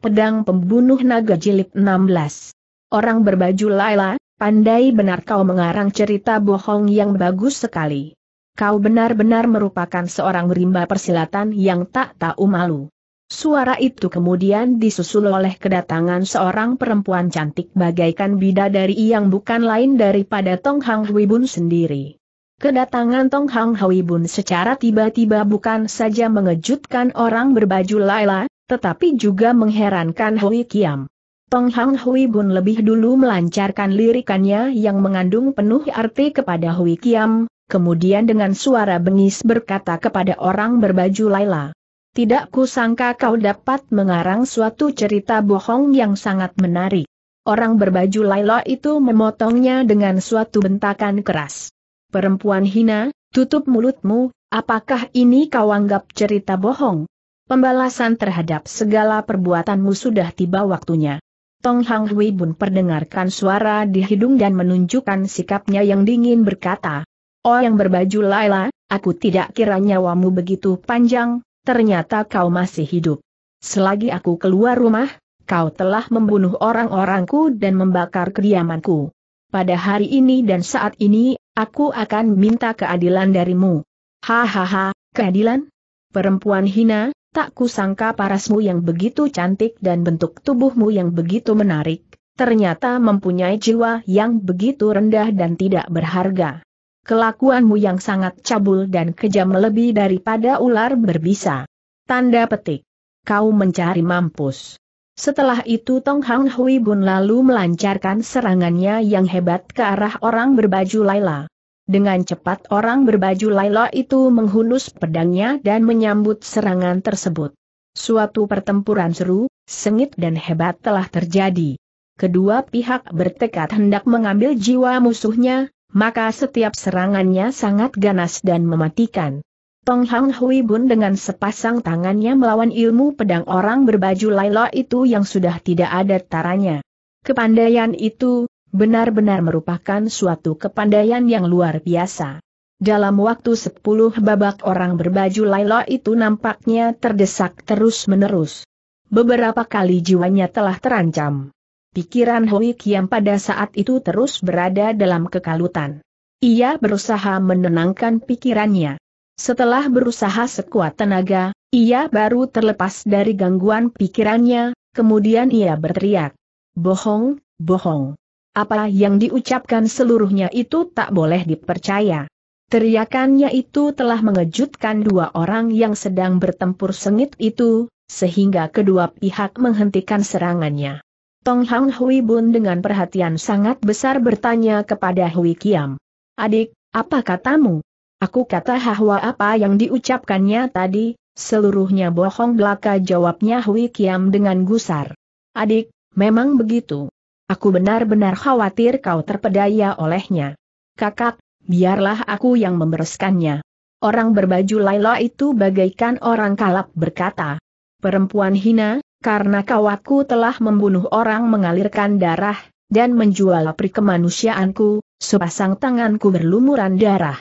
Pedang Pembunuh Naga Jilid 16. Orang berbaju Laila, pandai benar kau mengarang cerita bohong yang bagus sekali. Kau benar-benar merupakan seorang rimba persilatan yang tak tahu malu. Suara itu kemudian disusul oleh kedatangan seorang perempuan cantik bagaikan bidadari yang bukan lain daripada Tong Hang Bun sendiri. Kedatangan Tong Hang Bun secara tiba-tiba bukan saja mengejutkan orang berbaju Laila, tetapi juga mengherankan Hui Kiam. Tong Hang Hui Bun lebih dulu melancarkan lirikannya yang mengandung penuh arti kepada Hui Kiam, kemudian dengan suara bengis berkata kepada orang berbaju Laila. Tidak kusangka kau dapat mengarang suatu cerita bohong yang sangat menarik. Orang berbaju Laila itu memotongnya dengan suatu bentakan keras. Perempuan hina, tutup mulutmu, apakah ini kau anggap cerita bohong? Pembalasan terhadap segala perbuatanmu sudah tiba waktunya. Tong Hang Hui pun perdengarkan suara di hidung dan menunjukkan sikapnya yang dingin berkata, Oh yang berbaju Laila, aku tidak kira nyawamu begitu panjang, ternyata kau masih hidup. Selagi aku keluar rumah, kau telah membunuh orang-orangku dan membakar kediamanku. Pada hari ini dan saat ini, aku akan minta keadilan darimu. Hahaha, keadilan? Perempuan hina, tak kusangka parasmu yang begitu cantik dan bentuk tubuhmu yang begitu menarik, ternyata mempunyai jiwa yang begitu rendah dan tidak berharga. Kelakuanmu yang sangat cabul dan kejam lebih daripada ular berbisa. Tanda petik. Kau mencari mampus. Setelah itu Tong Hang Hui Bun lalu melancarkan serangannya yang hebat ke arah orang berbaju Laila. Dengan cepat orang berbaju Laila itu menghunus pedangnya dan menyambut serangan tersebut. Suatu pertempuran seru, sengit dan hebat telah terjadi. Kedua pihak bertekad hendak mengambil jiwa musuhnya, maka setiap serangannya sangat ganas dan mematikan. Tong Hang Hui Bun dengan sepasang tangannya melawan ilmu pedang orang berbaju Laila itu yang sudah tidak ada taranya. Kepandaian itu, benar-benar merupakan suatu kepandaian yang luar biasa. Dalam waktu sepuluh babak orang berbaju Laila itu nampaknya terdesak terus-menerus. Beberapa kali jiwanya telah terancam. Pikiran Hui Kiam pada saat itu terus berada dalam kekalutan. Ia berusaha menenangkan pikirannya. Setelah berusaha sekuat tenaga, ia baru terlepas dari gangguan pikirannya, kemudian ia berteriak. Bohong, bohong. Apa yang diucapkan seluruhnya itu tak boleh dipercaya. Teriakannya itu telah mengejutkan dua orang yang sedang bertempur sengit itu, sehingga kedua pihak menghentikan serangannya. Tong Hang Hui Bun dengan perhatian sangat besar bertanya kepada Hui Kiam. Adik, apa katamu? Aku kata bahwa apa yang diucapkannya tadi, seluruhnya bohong belaka jawabnya Hui Kiam dengan gusar. Adik, memang begitu. Aku benar-benar khawatir kau terpedaya olehnya. Kakak, biarlah aku yang membereskannya. Orang berbaju Laila itu bagaikan orang kalap berkata. Perempuan hina, karena aku telah membunuh orang mengalirkan darah, dan menjual pri kemanusiaanku, sepasang tanganku berlumuran darah.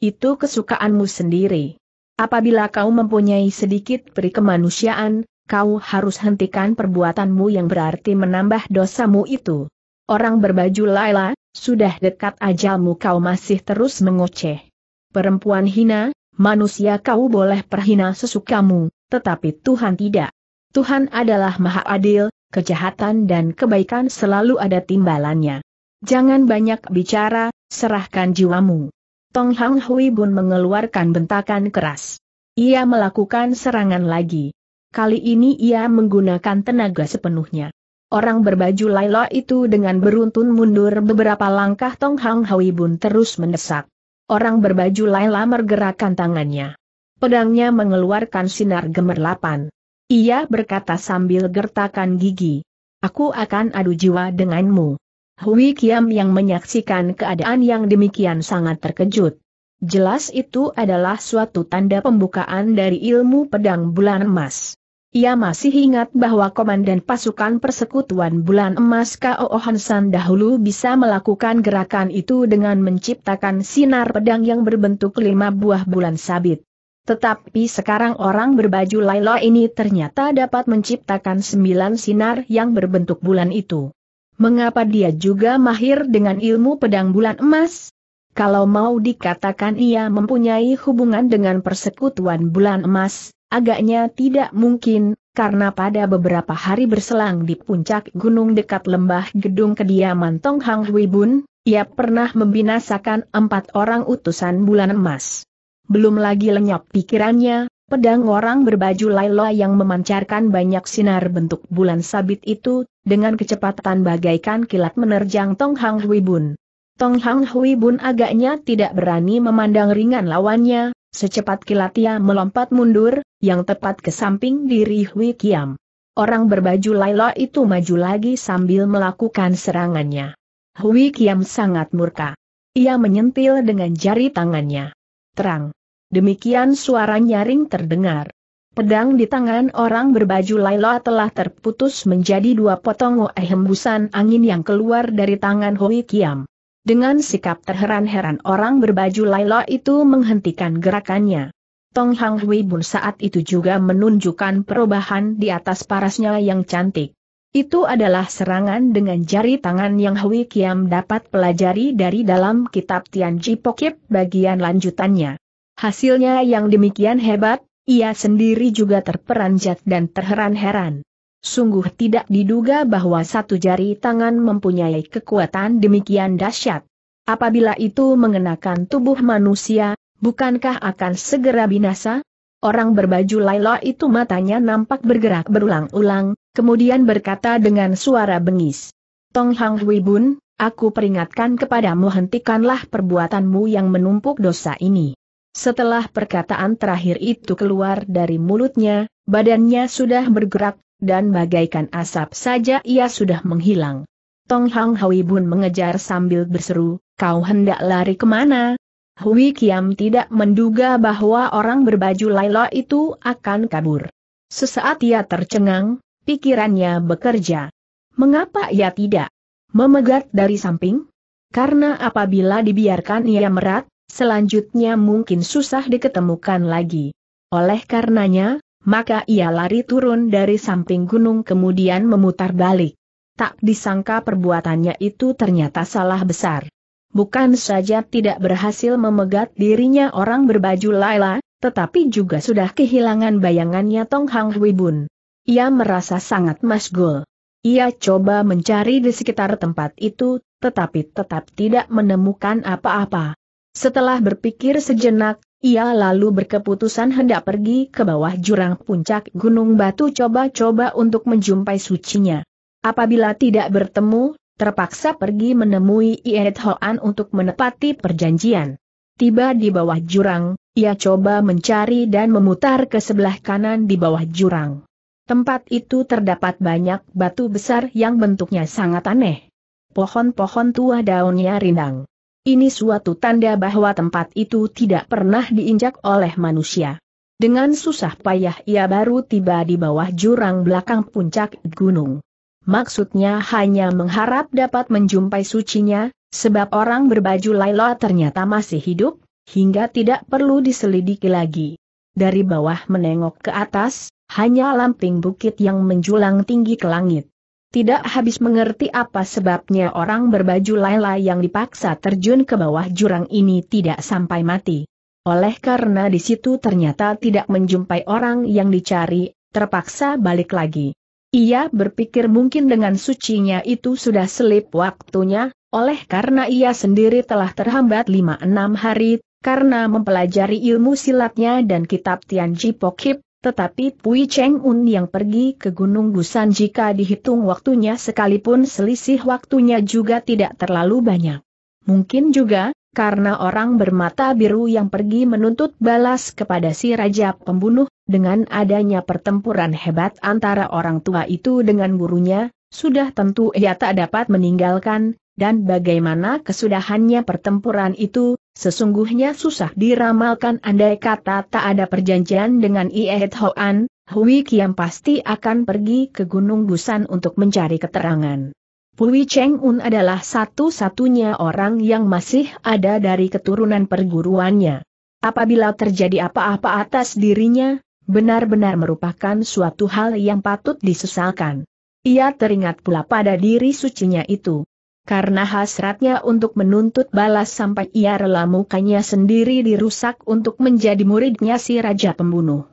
Itu kesukaanmu sendiri. Apabila kau mempunyai sedikit pri kemanusiaan, kau harus hentikan perbuatanmu yang berarti menambah dosamu itu. Orang berbaju Laila, sudah dekat ajalmu kau masih terus mengoceh. Perempuan hina, manusia kau boleh perhina sesukamu, tetapi Tuhan tidak. Tuhan adalah maha adil, kejahatan dan kebaikan selalu ada timbalannya. Jangan banyak bicara, serahkan jiwamu. Tong Hang Hui Bun mengeluarkan bentakan keras. Ia melakukan serangan lagi. Kali ini ia menggunakan tenaga sepenuhnya. Orang berbaju Laila itu dengan beruntun mundur beberapa langkah Tong Hang Hui Bun terus mendesak. Orang berbaju Laila mergerakkan tangannya. Pedangnya mengeluarkan sinar gemerlapan. Ia berkata sambil gertakan gigi. Aku akan adu jiwa denganmu. Hui Kiam yang menyaksikan keadaan yang demikian sangat terkejut. Jelas itu adalah suatu tanda pembukaan dari ilmu pedang bulan emas. Ia masih ingat bahwa Komandan Pasukan Persekutuan Bulan Emas K.O. Hansan dahulu bisa melakukan gerakan itu dengan menciptakan sinar pedang yang berbentuk lima buah bulan sabit. Tetapi sekarang orang berbaju Laila ini ternyata dapat menciptakan sembilan sinar yang berbentuk bulan itu. Mengapa dia juga mahir dengan ilmu pedang bulan emas? Kalau mau dikatakan ia mempunyai hubungan dengan persekutuan bulan emas, Agaknya tidak mungkin, karena pada beberapa hari berselang di puncak gunung dekat lembah gedung kediaman Tong Hang Hui Bun, ia pernah membinasakan empat orang utusan bulan emas. Belum lagi lenyap pikirannya, pedang orang berbaju Laila yang memancarkan banyak sinar bentuk bulan sabit itu, dengan kecepatan bagaikan kilat menerjang Tong Hang Hui Bun. Tong Hang Hui Bun agaknya tidak berani memandang ringan lawannya, secepat kilat ia melompat mundur, yang tepat ke samping diri Hui Kiam. Orang berbaju Laila itu maju lagi sambil melakukan serangannya. Hui Kiam sangat murka. Ia menyentil dengan jari tangannya. Terang. Demikian suara nyaring terdengar. Pedang di tangan orang berbaju Laila telah terputus menjadi dua potong hembusan angin yang keluar dari tangan Hui Kiam. Dengan sikap terheran-heran orang berbaju Laila itu menghentikan gerakannya. Tong Hang Hui Bun saat itu juga menunjukkan perubahan di atas parasnya yang cantik. Itu adalah serangan dengan jari tangan yang Hui Kiam dapat pelajari dari dalam kitab Tian Tianji Pokip bagian lanjutannya. Hasilnya yang demikian hebat, ia sendiri juga terperanjat dan terheran-heran. Sungguh tidak diduga bahwa satu jari tangan mempunyai kekuatan demikian dahsyat. Apabila itu mengenakan tubuh manusia, bukankah akan segera binasa? Orang berbaju Laila itu matanya nampak bergerak berulang-ulang, kemudian berkata dengan suara bengis. Tong Hang Hui Bun, aku peringatkan kepadamu hentikanlah perbuatanmu yang menumpuk dosa ini. Setelah perkataan terakhir itu keluar dari mulutnya, badannya sudah bergerak, dan bagaikan asap saja ia sudah menghilang. Tong Hang Hui Bun mengejar sambil berseru, kau hendak lari kemana? Hui Kiam tidak menduga bahwa orang berbaju Laila itu akan kabur. Sesaat ia tercengang, pikirannya bekerja. Mengapa ia tidak memegat dari samping? Karena apabila dibiarkan ia merat, selanjutnya mungkin susah diketemukan lagi. Oleh karenanya, maka ia lari turun dari samping gunung kemudian memutar balik. Tak disangka perbuatannya itu ternyata salah besar. Bukan saja tidak berhasil memegat dirinya orang berbaju Laila, tetapi juga sudah kehilangan bayangannya Tong Hang Hui Bun. Ia merasa sangat masgul. Ia coba mencari di sekitar tempat itu, tetapi tetap tidak menemukan apa-apa. Setelah berpikir sejenak, ia lalu berkeputusan hendak pergi ke bawah jurang puncak Gunung Batu coba-coba untuk menjumpai sucinya. Apabila tidak bertemu, terpaksa pergi menemui Iet Hoan untuk menepati perjanjian. Tiba di bawah jurang, ia coba mencari dan memutar ke sebelah kanan di bawah jurang. Tempat itu terdapat banyak batu besar yang bentuknya sangat aneh. Pohon-pohon tua daunnya rindang. Ini suatu tanda bahwa tempat itu tidak pernah diinjak oleh manusia. Dengan susah payah ia baru tiba di bawah jurang belakang puncak gunung. Maksudnya hanya mengharap dapat menjumpai sucinya, sebab orang berbaju Laila ternyata masih hidup, hingga tidak perlu diselidiki lagi. Dari bawah menengok ke atas, hanya lamping bukit yang menjulang tinggi ke langit. Tidak habis mengerti apa sebabnya orang berbaju Laila yang dipaksa terjun ke bawah jurang ini tidak sampai mati. Oleh karena di situ ternyata tidak menjumpai orang yang dicari, terpaksa balik lagi. Ia berpikir mungkin dengan sucinya itu sudah selip waktunya, oleh karena ia sendiri telah terhambat 5-6 hari, karena mempelajari ilmu silatnya dan kitab Tianji Pokhip, tetapi Pui Cheng Un yang pergi ke Gunung Busan jika dihitung waktunya sekalipun selisih waktunya juga tidak terlalu banyak. Mungkin juga, karena orang bermata biru yang pergi menuntut balas kepada si Raja Pembunuh, dengan adanya pertempuran hebat antara orang tua itu dengan gurunya, sudah tentu ia tak dapat meninggalkan, dan bagaimana kesudahannya pertempuran itu, Sesungguhnya susah diramalkan andai kata tak ada perjanjian dengan Iet Hoan, Hui Kiam pasti akan pergi ke Gunung Busan untuk mencari keterangan. Pui Cheng Un adalah satu-satunya orang yang masih ada dari keturunan perguruannya. Apabila terjadi apa-apa atas dirinya, benar-benar merupakan suatu hal yang patut disesalkan. Ia teringat pula pada diri sucinya itu karena hasratnya untuk menuntut balas sampai ia rela mukanya sendiri dirusak untuk menjadi muridnya si Raja Pembunuh.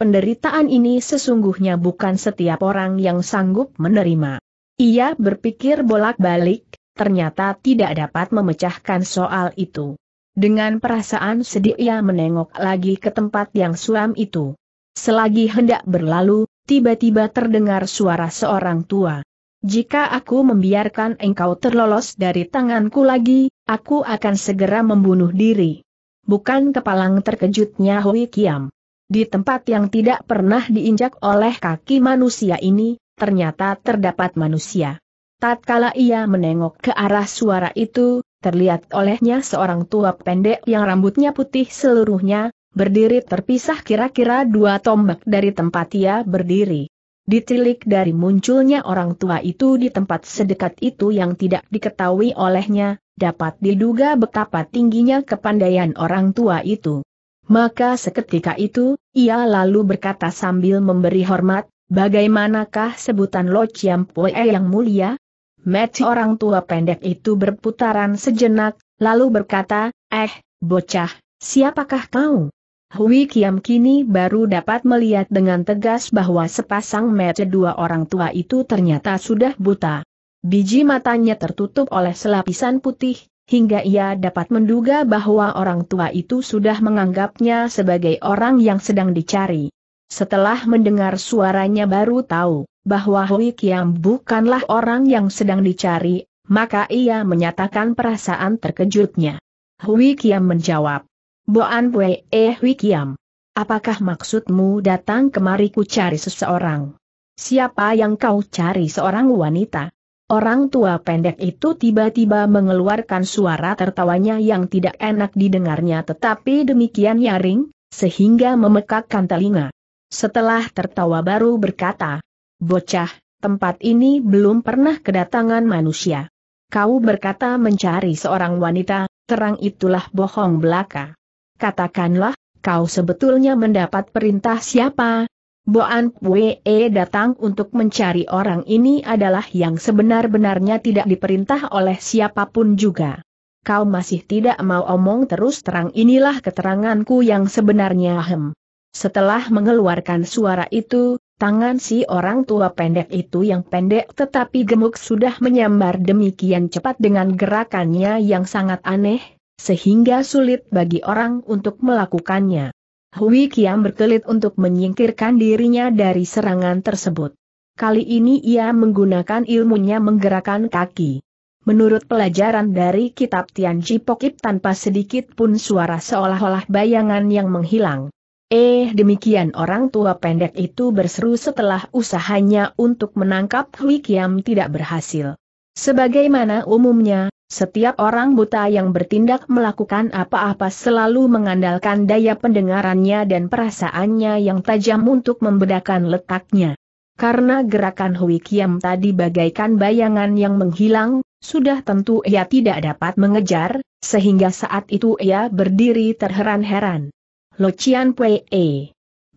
Penderitaan ini sesungguhnya bukan setiap orang yang sanggup menerima. Ia berpikir bolak-balik, ternyata tidak dapat memecahkan soal itu. Dengan perasaan sedih ia menengok lagi ke tempat yang suam itu. Selagi hendak berlalu, tiba-tiba terdengar suara seorang tua. Jika aku membiarkan engkau terlolos dari tanganku lagi, aku akan segera membunuh diri. Bukan kepalang terkejutnya Hui Kiam. Di tempat yang tidak pernah diinjak oleh kaki manusia ini, ternyata terdapat manusia. Tatkala ia menengok ke arah suara itu, terlihat olehnya seorang tua pendek yang rambutnya putih seluruhnya, berdiri terpisah kira-kira dua tombak dari tempat ia berdiri ditilik dari munculnya orang tua itu di tempat sedekat itu yang tidak diketahui olehnya, dapat diduga betapa tingginya kepandaian orang tua itu. Maka seketika itu, ia lalu berkata sambil memberi hormat, bagaimanakah sebutan Lo Chiam Pue yang mulia? Met orang tua pendek itu berputaran sejenak, lalu berkata, eh, bocah, siapakah kau? Hui Kiam kini baru dapat melihat dengan tegas bahwa sepasang mata dua orang tua itu ternyata sudah buta. Biji matanya tertutup oleh selapisan putih, hingga ia dapat menduga bahwa orang tua itu sudah menganggapnya sebagai orang yang sedang dicari. Setelah mendengar suaranya baru tahu bahwa Hui Kiam bukanlah orang yang sedang dicari, maka ia menyatakan perasaan terkejutnya. Hui Kiam menjawab, Boan Bue Eh Wikiam. Apakah maksudmu datang kemari ku cari seseorang? Siapa yang kau cari seorang wanita? Orang tua pendek itu tiba-tiba mengeluarkan suara tertawanya yang tidak enak didengarnya tetapi demikian nyaring, sehingga memekakkan telinga. Setelah tertawa baru berkata, Bocah, tempat ini belum pernah kedatangan manusia. Kau berkata mencari seorang wanita, terang itulah bohong belaka. Katakanlah, kau sebetulnya mendapat perintah siapa? Boan Pue datang untuk mencari orang ini adalah yang sebenar-benarnya tidak diperintah oleh siapapun juga. Kau masih tidak mau omong terus terang inilah keteranganku yang sebenarnya hem. Setelah mengeluarkan suara itu, tangan si orang tua pendek itu yang pendek tetapi gemuk sudah menyambar demikian cepat dengan gerakannya yang sangat aneh, sehingga sulit bagi orang untuk melakukannya. Hui Kiam berkelit untuk menyingkirkan dirinya dari serangan tersebut. Kali ini ia menggunakan ilmunya menggerakkan kaki. Menurut pelajaran dari kitab Tian Pokip tanpa sedikit pun suara seolah-olah bayangan yang menghilang. Eh demikian orang tua pendek itu berseru setelah usahanya untuk menangkap Hui Kiam tidak berhasil. Sebagaimana umumnya, setiap orang buta yang bertindak melakukan apa-apa selalu mengandalkan daya pendengarannya dan perasaannya yang tajam untuk membedakan letaknya. Karena gerakan Hui Kiam tadi bagaikan bayangan yang menghilang, sudah tentu ia tidak dapat mengejar, sehingga saat itu ia berdiri terheran-heran. Lo Chian Pue.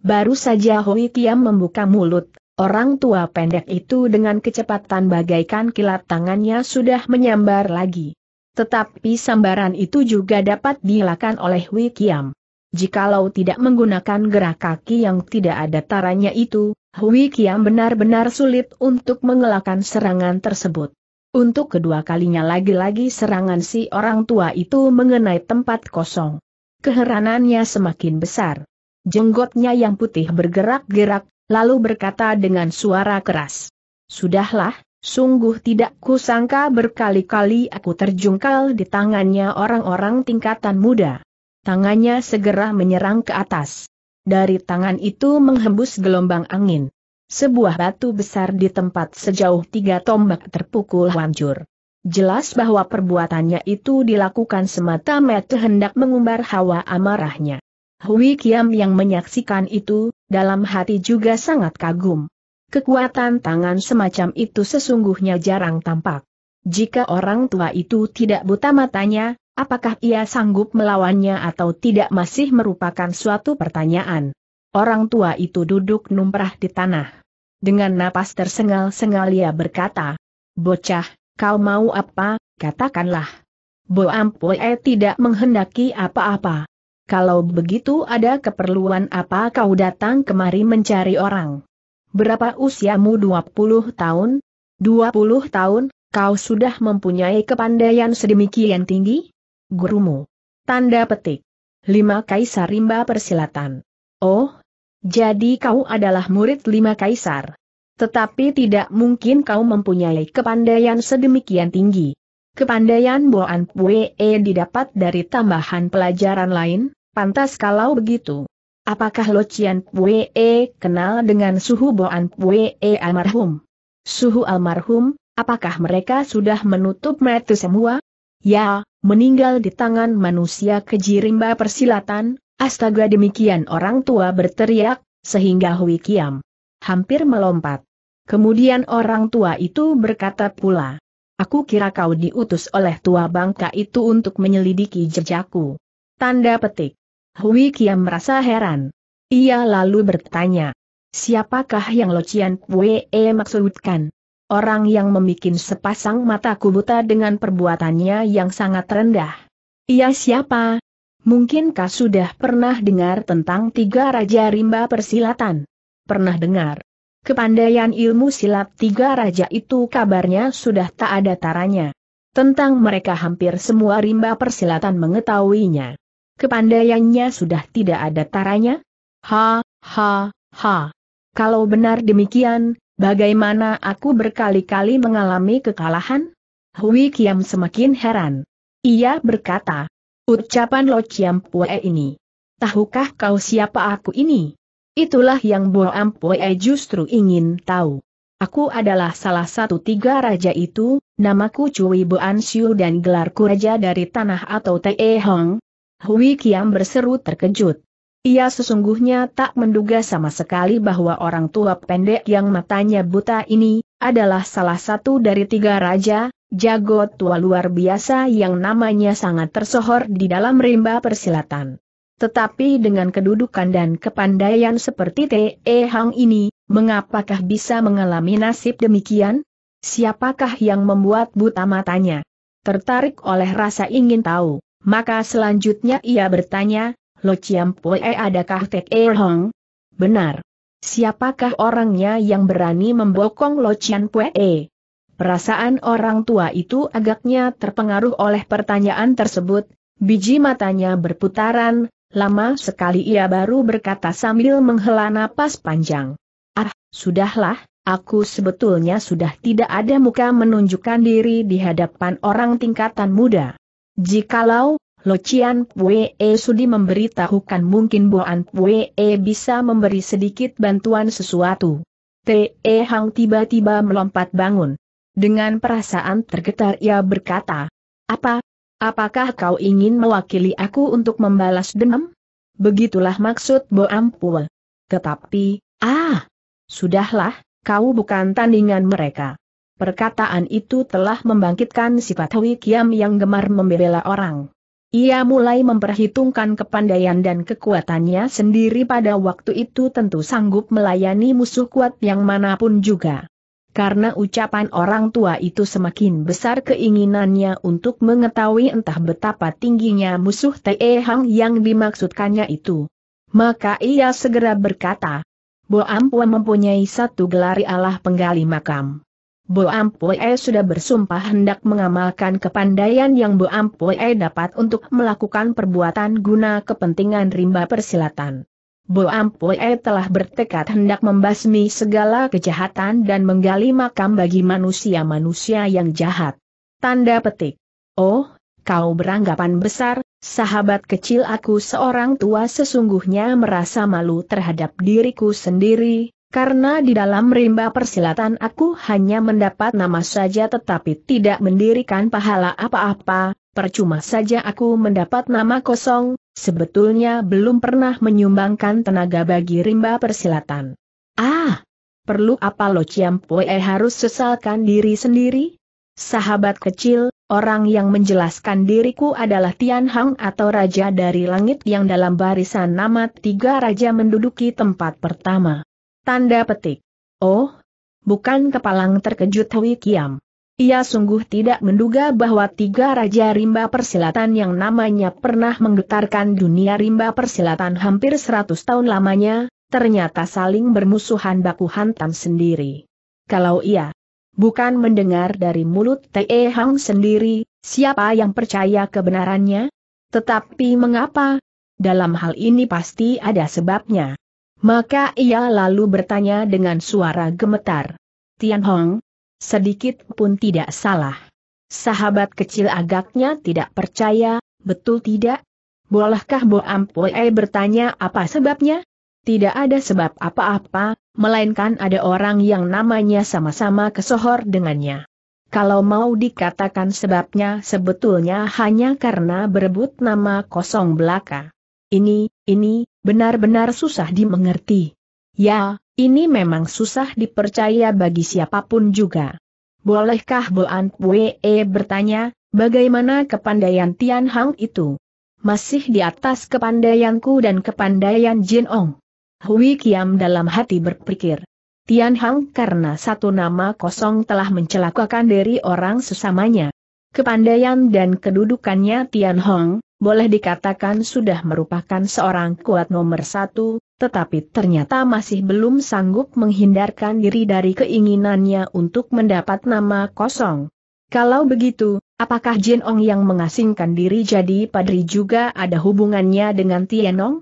Baru saja Hui Kiam membuka mulut, Orang tua pendek itu dengan kecepatan bagaikan kilat tangannya sudah menyambar lagi. Tetapi sambaran itu juga dapat dilakukan oleh Wikiam. Jikalau tidak menggunakan gerak kaki yang tidak ada taranya itu, Wikiam benar-benar sulit untuk mengelakkan serangan tersebut. Untuk kedua kalinya lagi-lagi serangan si orang tua itu mengenai tempat kosong. Keheranannya semakin besar. Jenggotnya yang putih bergerak-gerak, lalu berkata dengan suara keras. Sudahlah, sungguh tidak kusangka berkali-kali aku terjungkal di tangannya orang-orang tingkatan muda. Tangannya segera menyerang ke atas. Dari tangan itu menghembus gelombang angin. Sebuah batu besar di tempat sejauh tiga tombak terpukul hancur. Jelas bahwa perbuatannya itu dilakukan semata-mata hendak mengumbar hawa amarahnya. Hui Kiam yang menyaksikan itu, dalam hati juga sangat kagum. Kekuatan tangan semacam itu sesungguhnya jarang tampak. Jika orang tua itu tidak buta matanya, apakah ia sanggup melawannya atau tidak masih merupakan suatu pertanyaan. Orang tua itu duduk numprah di tanah. Dengan napas tersengal-sengal ia berkata, Bocah, kau mau apa, katakanlah. Boampoe tidak menghendaki apa-apa kalau begitu ada keperluan apa kau datang kemari mencari orang? Berapa usiamu 20 tahun? 20 tahun, kau sudah mempunyai kepandaian sedemikian tinggi? Gurumu. Tanda petik. 5 Kaisar Rimba Persilatan. Oh, jadi kau adalah murid Lima Kaisar. Tetapi tidak mungkin kau mempunyai kepandaian sedemikian tinggi. Kepandaian Boan Pue e didapat dari tambahan pelajaran lain, pantas kalau begitu. Apakah Lo Cian Pue e kenal dengan suhu Boan Pue e almarhum? Suhu almarhum, apakah mereka sudah menutup mata semua? Ya, meninggal di tangan manusia keji persilatan, astaga demikian orang tua berteriak, sehingga Hui Kiam hampir melompat. Kemudian orang tua itu berkata pula, Aku kira kau diutus oleh tua bangka itu untuk menyelidiki jejakku. Tanda petik. Hui Kiam merasa heran. Ia lalu bertanya. Siapakah yang Locian Pue maksudkan? Orang yang membuat sepasang mata kubuta dengan perbuatannya yang sangat rendah. Ia siapa? Mungkinkah sudah pernah dengar tentang tiga Raja Rimba Persilatan? Pernah dengar. Kepandaian ilmu silat tiga raja itu kabarnya sudah tak ada taranya. Tentang mereka hampir semua rimba persilatan mengetahuinya. Kepandaiannya sudah tidak ada taranya? Ha, ha, ha. Kalau benar demikian, bagaimana aku berkali-kali mengalami kekalahan? Hui Kiam semakin heran. Ia berkata, ucapan Lo Chiam Pue ini. Tahukah kau siapa aku ini? Itulah yang Bo Ampue justru ingin tahu. Aku adalah salah satu tiga raja itu, namaku Cui An Siu dan gelarku raja dari tanah atau Te Hong. Hui Kiam berseru terkejut. Ia sesungguhnya tak menduga sama sekali bahwa orang tua pendek yang matanya buta ini, adalah salah satu dari tiga raja, jago tua luar biasa yang namanya sangat tersohor di dalam rimba persilatan. Tetapi dengan kedudukan dan kepandaian seperti T.E. Hang ini, mengapakah bisa mengalami nasib demikian? Siapakah yang membuat buta matanya? Tertarik oleh rasa ingin tahu, maka selanjutnya ia bertanya, Lo Chiam Poe adakah T.E. Hang? Benar. Siapakah orangnya yang berani membokong Lo Chiam Poe? Perasaan orang tua itu agaknya terpengaruh oleh pertanyaan tersebut, Biji matanya berputaran, Lama sekali ia baru berkata sambil menghela napas panjang. Ah, sudahlah, aku sebetulnya sudah tidak ada muka menunjukkan diri di hadapan orang tingkatan muda. Jikalau, Locian Pue e Sudi memberitahukan mungkin Boan Pue e bisa memberi sedikit bantuan sesuatu. Te e Hang tiba-tiba melompat bangun. Dengan perasaan tergetar ia berkata, Apa, Apakah kau ingin mewakili aku untuk membalas dendam? Begitulah maksud Bo Ampul. Tetapi, ah, sudahlah, kau bukan tandingan mereka. Perkataan itu telah membangkitkan sifat Hui Kiam yang gemar membela orang. Ia mulai memperhitungkan kepandaian dan kekuatannya sendiri pada waktu itu tentu sanggup melayani musuh kuat yang manapun juga. Karena ucapan orang tua itu semakin besar keinginannya untuk mengetahui entah betapa tingginya musuh Te Hang yang dimaksudkannya itu. Maka ia segera berkata, Bo Ampue mempunyai satu gelar Allah penggali makam. Bo Ampue sudah bersumpah hendak mengamalkan kepandaian yang Bo Ampue dapat untuk melakukan perbuatan guna kepentingan rimba persilatan. Bo Ampoe telah bertekad hendak membasmi segala kejahatan dan menggali makam bagi manusia-manusia yang jahat. Tanda petik. Oh, kau beranggapan besar, sahabat kecil aku seorang tua sesungguhnya merasa malu terhadap diriku sendiri, karena di dalam rimba persilatan aku hanya mendapat nama saja tetapi tidak mendirikan pahala apa-apa, percuma saja aku mendapat nama kosong, Sebetulnya belum pernah menyumbangkan tenaga bagi rimba persilatan. Ah! Perlu apa lo Poe harus sesalkan diri sendiri? Sahabat kecil, orang yang menjelaskan diriku adalah Tian Hang atau Raja dari Langit yang dalam barisan nama tiga raja menduduki tempat pertama. Tanda petik. Oh, bukan kepalang terkejut Hui Kiam. Ia sungguh tidak menduga bahwa tiga raja rimba persilatan yang namanya pernah menggetarkan dunia rimba persilatan hampir 100 tahun lamanya, ternyata saling bermusuhan baku hantam sendiri. Kalau ia bukan mendengar dari mulut T.E. Hang sendiri, siapa yang percaya kebenarannya? Tetapi mengapa? Dalam hal ini pasti ada sebabnya. Maka ia lalu bertanya dengan suara gemetar. Tian Hong, Sedikit pun tidak salah. Sahabat kecil agaknya tidak percaya, betul tidak? Bolehkah Bo Ampue bertanya apa sebabnya? Tidak ada sebab apa-apa, melainkan ada orang yang namanya sama-sama kesohor dengannya. Kalau mau dikatakan sebabnya sebetulnya hanya karena berebut nama kosong belaka. Ini, ini, benar-benar susah dimengerti. Ya, ini memang susah dipercaya bagi siapapun juga. Bolehkah Boan Pue bertanya, bagaimana kepandaian Tian Hang itu? Masih di atas kepandaianku dan kepandaian Jin Ong. Hui Kiam dalam hati berpikir. Tian Hang karena satu nama kosong telah mencelakakan diri orang sesamanya. Kepandaian dan kedudukannya Tian Hong, boleh dikatakan sudah merupakan seorang kuat nomor satu, tetapi ternyata masih belum sanggup menghindarkan diri dari keinginannya untuk mendapat nama kosong. Kalau begitu, apakah Jin Ong yang mengasingkan diri jadi padri juga ada hubungannya dengan Tian Tianong?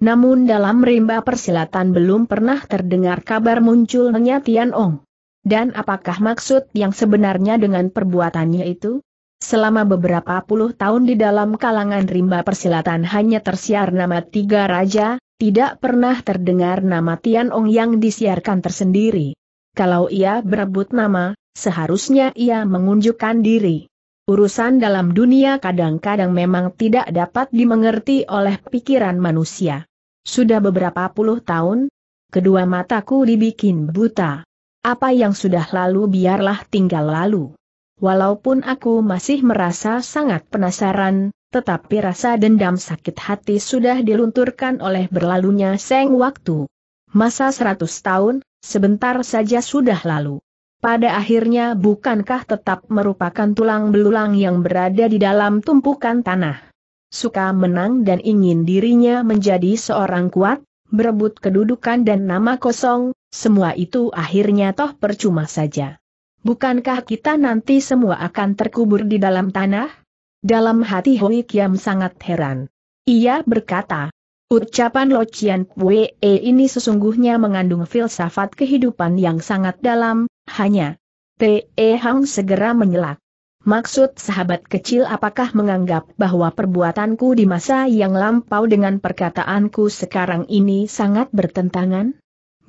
Namun dalam rimba persilatan belum pernah terdengar kabar munculnya Tian Tianong. Dan apakah maksud yang sebenarnya dengan perbuatannya itu? Selama beberapa puluh tahun di dalam kalangan rimba persilatan hanya tersiar nama tiga raja, tidak pernah terdengar nama Tian Ong yang disiarkan tersendiri. Kalau ia berebut nama, seharusnya ia mengunjukkan diri. Urusan dalam dunia kadang-kadang memang tidak dapat dimengerti oleh pikiran manusia. Sudah beberapa puluh tahun, kedua mataku dibikin buta. Apa yang sudah lalu biarlah tinggal lalu. Walaupun aku masih merasa sangat penasaran, tetapi rasa dendam sakit hati sudah dilunturkan oleh berlalunya seng waktu. Masa seratus tahun, sebentar saja sudah lalu. Pada akhirnya bukankah tetap merupakan tulang belulang yang berada di dalam tumpukan tanah. Suka menang dan ingin dirinya menjadi seorang kuat, berebut kedudukan dan nama kosong, semua itu akhirnya toh percuma saja. Bukankah kita nanti semua akan terkubur di dalam tanah? Dalam hati Hui Kiam sangat heran. Ia berkata, ucapan Lo We ini sesungguhnya mengandung filsafat kehidupan yang sangat dalam, hanya Te Hang segera menyelak. Maksud sahabat kecil apakah menganggap bahwa perbuatanku di masa yang lampau dengan perkataanku sekarang ini sangat bertentangan?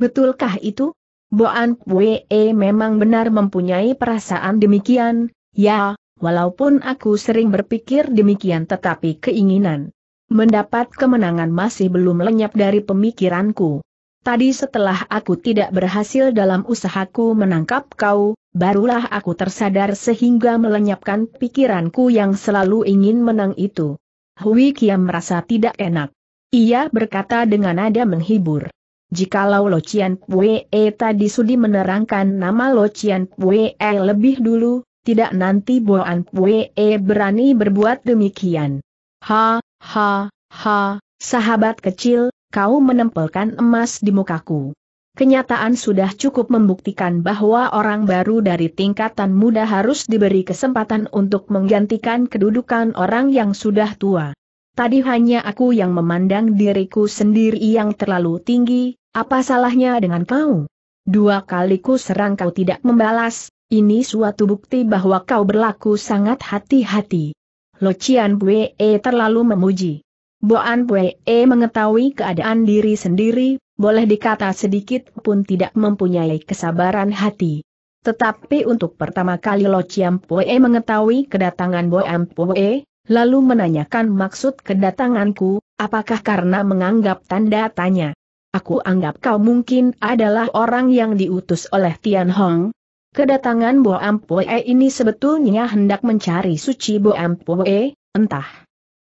Betulkah itu? Boan Pue memang benar mempunyai perasaan demikian, ya, walaupun aku sering berpikir demikian tetapi keinginan mendapat kemenangan masih belum lenyap dari pemikiranku. Tadi setelah aku tidak berhasil dalam usahaku menangkap kau, barulah aku tersadar sehingga melenyapkan pikiranku yang selalu ingin menang itu. Hui Kiam merasa tidak enak. Ia berkata dengan nada menghibur. Jikalau Lo Cian Pue tadi sudi menerangkan nama Lo Cian Pue lebih dulu, tidak nanti Boan Pue e berani berbuat demikian. Ha, ha, ha, sahabat kecil, kau menempelkan emas di mukaku. Kenyataan sudah cukup membuktikan bahwa orang baru dari tingkatan muda harus diberi kesempatan untuk menggantikan kedudukan orang yang sudah tua. Tadi hanya aku yang memandang diriku sendiri yang terlalu tinggi, apa salahnya dengan kau? Dua kaliku serang kau tidak membalas, ini suatu bukti bahwa kau berlaku sangat hati-hati. Lo Cian Bue terlalu memuji. Boan Bue mengetahui keadaan diri sendiri, boleh dikata sedikit pun tidak mempunyai kesabaran hati. Tetapi untuk pertama kali Lo Cian Bue mengetahui kedatangan Boan Bue, lalu menanyakan maksud kedatanganku, apakah karena menganggap tanda tanya. Aku anggap kau mungkin adalah orang yang diutus oleh Tian Hong, Kedatangan Bo Ampue ini sebetulnya hendak mencari suci Bo Ampue, entah.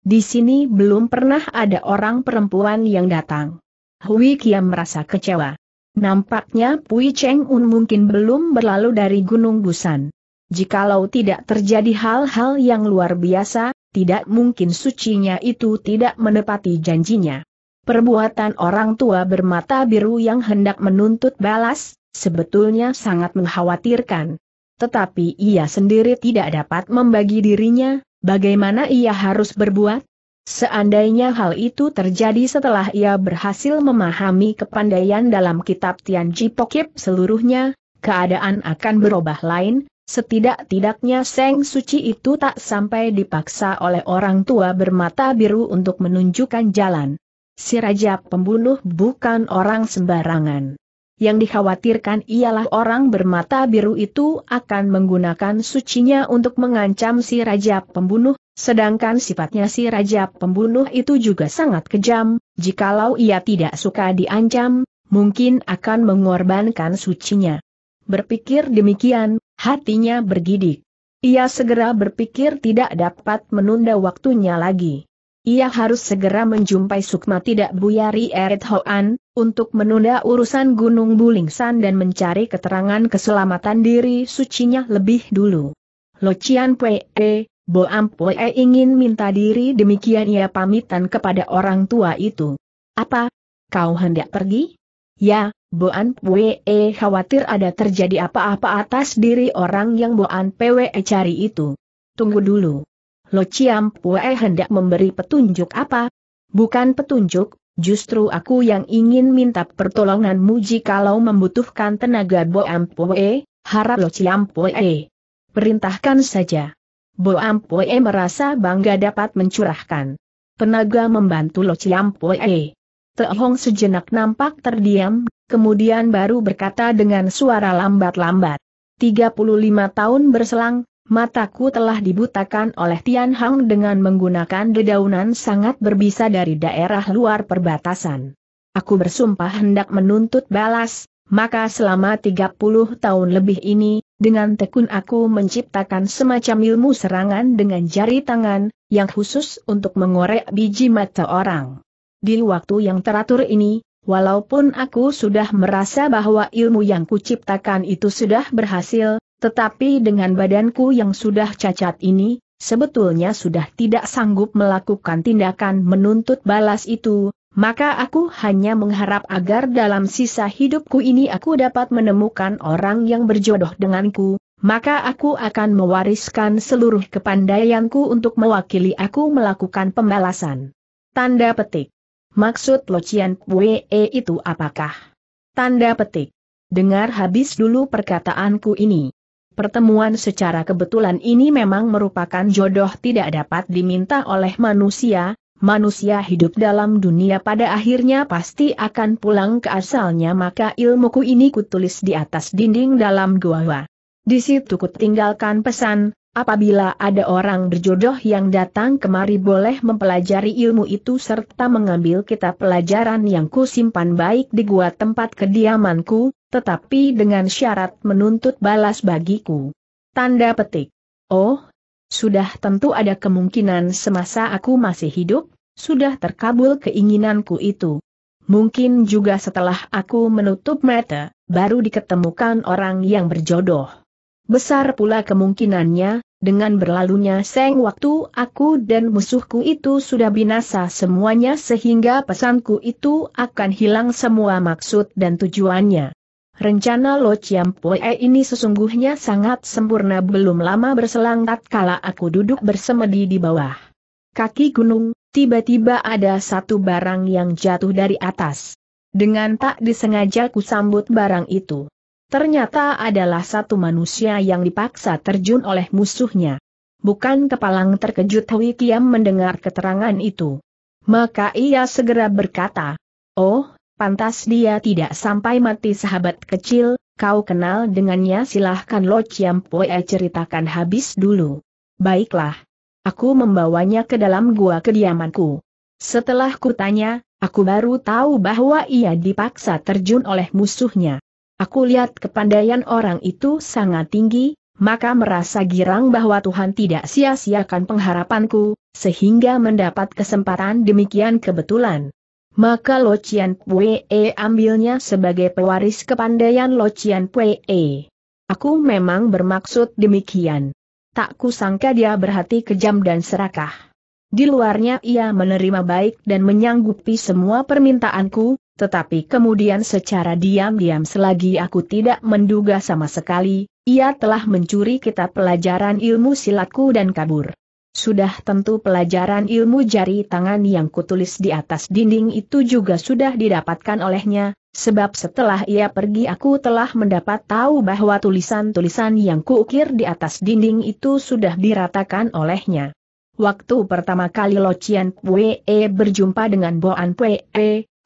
Di sini belum pernah ada orang perempuan yang datang. Hui Kiam merasa kecewa. Nampaknya Pui Cheng Un mungkin belum berlalu dari Gunung Busan. Jikalau tidak terjadi hal-hal yang luar biasa, tidak mungkin sucinya itu tidak menepati janjinya. Perbuatan orang tua bermata biru yang hendak menuntut balas, sebetulnya sangat mengkhawatirkan. Tetapi ia sendiri tidak dapat membagi dirinya, bagaimana ia harus berbuat? Seandainya hal itu terjadi setelah ia berhasil memahami kepandaian dalam kitab Tian Pokip seluruhnya, keadaan akan berubah lain, setidak-tidaknya Seng Suci itu tak sampai dipaksa oleh orang tua bermata biru untuk menunjukkan jalan. Si Raja Pembunuh bukan orang sembarangan yang dikhawatirkan ialah orang bermata biru itu akan menggunakan sucinya untuk mengancam si Raja Pembunuh, sedangkan sifatnya si Raja Pembunuh itu juga sangat kejam, jikalau ia tidak suka diancam, mungkin akan mengorbankan sucinya. Berpikir demikian, hatinya bergidik. Ia segera berpikir tidak dapat menunda waktunya lagi. Ia harus segera menjumpai Sukma tidak Buyari Eret Hoan, untuk menunda urusan Gunung Bulingsan dan mencari keterangan keselamatan diri sucinya lebih dulu. Locian Pwe, eh, Boan Pwe ingin minta diri demikian ia pamitan kepada orang tua itu. Apa? Kau hendak pergi? Ya, Boan Pwe eh, khawatir ada terjadi apa-apa atas diri orang yang Boan Pwe cari itu. Tunggu dulu. Lo Chiam Pue hendak memberi petunjuk apa? Bukan petunjuk, justru aku yang ingin minta pertolonganmu jikalau membutuhkan tenaga Boam Pue, harap Lo Chiam Pue. Perintahkan saja. Boam Pue merasa bangga dapat mencurahkan. Penaga membantu Lo Chiam Pue. Teohong sejenak nampak terdiam, kemudian baru berkata dengan suara lambat-lambat. 35 tahun berselang, Mataku telah dibutakan oleh Tian Hang dengan menggunakan dedaunan sangat berbisa dari daerah luar perbatasan. Aku bersumpah hendak menuntut balas, maka selama 30 tahun lebih ini, dengan tekun aku menciptakan semacam ilmu serangan dengan jari tangan, yang khusus untuk mengorek biji mata orang. Di waktu yang teratur ini, Walaupun aku sudah merasa bahwa ilmu yang kuciptakan itu sudah berhasil, tetapi dengan badanku yang sudah cacat ini, sebetulnya sudah tidak sanggup melakukan tindakan menuntut balas itu, maka aku hanya mengharap agar dalam sisa hidupku ini aku dapat menemukan orang yang berjodoh denganku, maka aku akan mewariskan seluruh kepandaianku untuk mewakili aku melakukan pembalasan. Tanda petik. Maksud Locian Pue itu apakah? Tanda petik. Dengar habis dulu perkataanku ini. Pertemuan secara kebetulan ini memang merupakan jodoh tidak dapat diminta oleh manusia, manusia hidup dalam dunia pada akhirnya pasti akan pulang ke asalnya maka ilmuku ini kutulis di atas dinding dalam gua. Di situ kutinggalkan pesan, apabila ada orang berjodoh yang datang kemari boleh mempelajari ilmu itu serta mengambil kitab pelajaran yang kusimpan baik di gua tempat kediamanku, tetapi dengan syarat menuntut balas bagiku. Tanda petik. Oh, sudah tentu ada kemungkinan semasa aku masih hidup, sudah terkabul keinginanku itu. Mungkin juga setelah aku menutup mata, baru diketemukan orang yang berjodoh. Besar pula kemungkinannya, dengan berlalunya seng waktu aku dan musuhku itu sudah binasa semuanya sehingga pesanku itu akan hilang semua maksud dan tujuannya. Rencana Lo Chiam Pue ini sesungguhnya sangat sempurna belum lama berselang tatkala aku duduk bersemedi di bawah kaki gunung, tiba-tiba ada satu barang yang jatuh dari atas. Dengan tak disengaja ku sambut barang itu. Ternyata adalah satu manusia yang dipaksa terjun oleh musuhnya. Bukan kepalang terkejut Hui Kiam mendengar keterangan itu. Maka ia segera berkata, Oh, Pantas dia tidak sampai mati sahabat kecil, kau kenal dengannya silahkan Lo Chiam Poe ceritakan habis dulu. Baiklah. Aku membawanya ke dalam gua kediamanku. Setelah kutanya, aku baru tahu bahwa ia dipaksa terjun oleh musuhnya. Aku lihat kepandaian orang itu sangat tinggi, maka merasa girang bahwa Tuhan tidak sia-siakan pengharapanku, sehingga mendapat kesempatan demikian kebetulan. Maka Lo Chian Pue e ambilnya sebagai pewaris kepandaian Lo Chian Pue. E. Aku memang bermaksud demikian. Tak kusangka dia berhati kejam dan serakah. Di luarnya ia menerima baik dan menyanggupi semua permintaanku, tetapi kemudian secara diam-diam selagi aku tidak menduga sama sekali, ia telah mencuri kitab pelajaran ilmu silatku dan kabur. Sudah tentu pelajaran ilmu jari tangan yang kutulis di atas dinding itu juga sudah didapatkan olehnya, sebab setelah ia pergi aku telah mendapat tahu bahwa tulisan-tulisan yang kuukir di atas dinding itu sudah diratakan olehnya. Waktu pertama kali Locian Pue berjumpa dengan Boan Pue,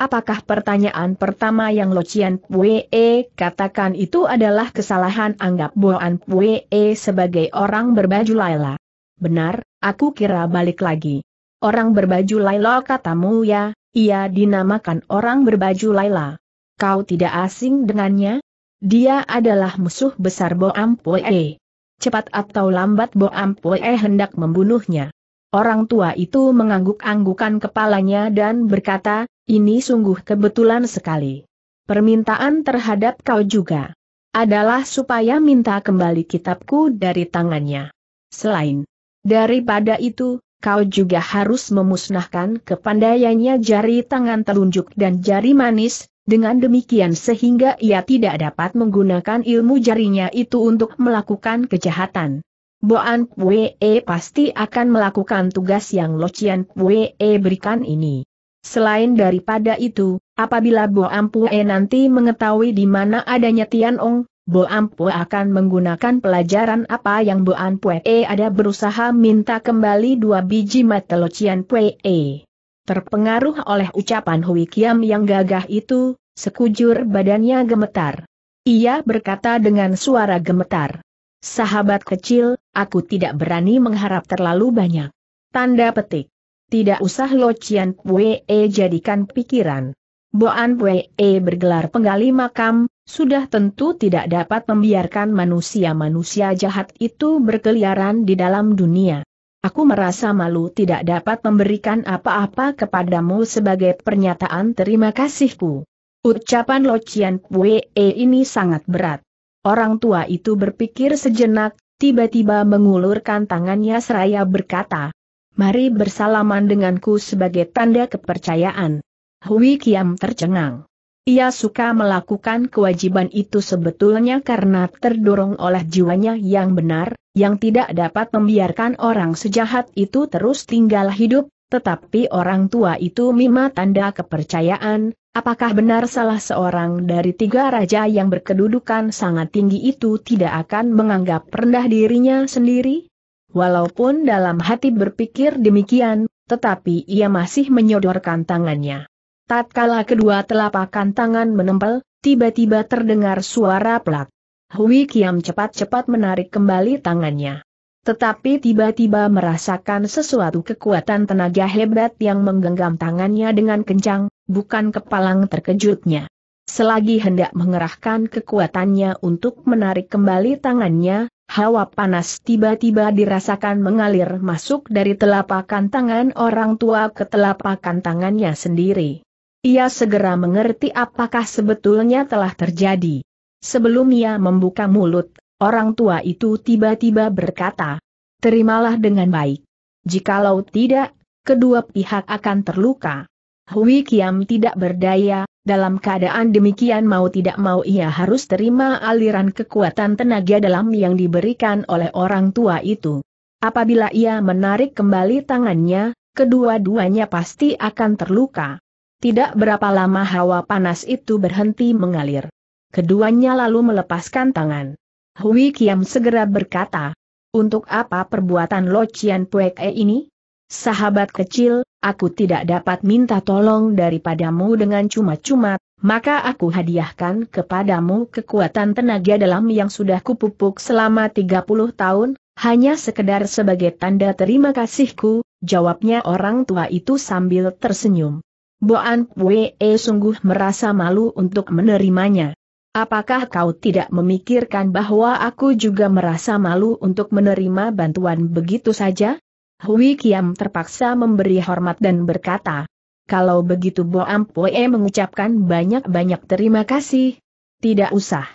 Apakah pertanyaan pertama yang Locian Pue katakan itu adalah kesalahan anggap Boan Pue sebagai orang berbaju Laila? Benar, aku kira balik lagi. Orang berbaju Laila katamu ya, ia dinamakan orang berbaju Laila. Kau tidak asing dengannya? Dia adalah musuh besar Boam Poe. Cepat atau lambat Boam Poe hendak membunuhnya. Orang tua itu mengangguk-anggukan kepalanya dan berkata, ini sungguh kebetulan sekali. Permintaan terhadap kau juga adalah supaya minta kembali kitabku dari tangannya. Selain Daripada itu, kau juga harus memusnahkan kepandaiannya jari tangan telunjuk dan jari manis, dengan demikian sehingga ia tidak dapat menggunakan ilmu jarinya itu untuk melakukan kejahatan. Boan Pue pasti akan melakukan tugas yang Locian Pue berikan ini. Selain daripada itu, apabila Boan Pue nanti mengetahui di mana adanya Tian Ong, Bo Ampue akan menggunakan pelajaran apa yang Bo Ampue ada berusaha minta kembali dua biji mata locian Pue. E. Terpengaruh oleh ucapan Hui Kiam yang gagah itu, sekujur badannya gemetar. Ia berkata dengan suara gemetar. Sahabat kecil, aku tidak berani mengharap terlalu banyak. Tanda petik. Tidak usah locian Pue e jadikan pikiran. Boan Pue bergelar penggali makam, sudah tentu tidak dapat membiarkan manusia-manusia jahat itu berkeliaran di dalam dunia. Aku merasa malu tidak dapat memberikan apa-apa kepadamu sebagai pernyataan terima kasihku. Ucapan Lo Locian Pue ini sangat berat. Orang tua itu berpikir sejenak, tiba-tiba mengulurkan tangannya seraya berkata, Mari bersalaman denganku sebagai tanda kepercayaan. Hui Kiam tercengang. Ia suka melakukan kewajiban itu sebetulnya karena terdorong oleh jiwanya yang benar, yang tidak dapat membiarkan orang sejahat itu terus tinggal hidup, tetapi orang tua itu mima tanda kepercayaan, apakah benar salah seorang dari tiga raja yang berkedudukan sangat tinggi itu tidak akan menganggap rendah dirinya sendiri? Walaupun dalam hati berpikir demikian, tetapi ia masih menyodorkan tangannya. Tatkala kedua telapakan tangan menempel, tiba-tiba terdengar suara plak. Hui Kiam cepat-cepat menarik kembali tangannya. Tetapi tiba-tiba merasakan sesuatu kekuatan tenaga hebat yang menggenggam tangannya dengan kencang, bukan kepalang terkejutnya. Selagi hendak mengerahkan kekuatannya untuk menarik kembali tangannya, hawa panas tiba-tiba dirasakan mengalir masuk dari telapakan tangan orang tua ke telapakan tangannya sendiri. Ia segera mengerti apakah sebetulnya telah terjadi. Sebelum ia membuka mulut, orang tua itu tiba-tiba berkata, Terimalah dengan baik. Jikalau tidak, kedua pihak akan terluka. Hui Kiam tidak berdaya, dalam keadaan demikian mau tidak mau ia harus terima aliran kekuatan tenaga dalam yang diberikan oleh orang tua itu. Apabila ia menarik kembali tangannya, kedua-duanya pasti akan terluka. Tidak berapa lama hawa panas itu berhenti mengalir. Keduanya lalu melepaskan tangan. Hui Kiam segera berkata, Untuk apa perbuatan Lo Chian Puek E ini? Sahabat kecil, aku tidak dapat minta tolong daripadamu dengan cuma-cuma, maka aku hadiahkan kepadamu kekuatan tenaga dalam yang sudah kupupuk selama 30 tahun, hanya sekedar sebagai tanda terima kasihku, jawabnya orang tua itu sambil tersenyum. Boan Pue eh, sungguh merasa malu untuk menerimanya. Apakah kau tidak memikirkan bahwa aku juga merasa malu untuk menerima bantuan begitu saja? Hui Kiam terpaksa memberi hormat dan berkata, kalau begitu Boam Pue eh, mengucapkan banyak-banyak terima kasih. Tidak usah.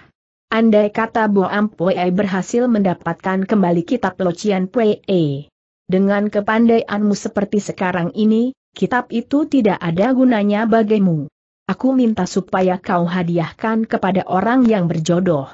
Andai kata Boam Pue eh, berhasil mendapatkan kembali kitab Locian Pue. Dengan kepandaianmu seperti sekarang ini, kitab itu tidak ada gunanya bagimu. Aku minta supaya kau hadiahkan kepada orang yang berjodoh.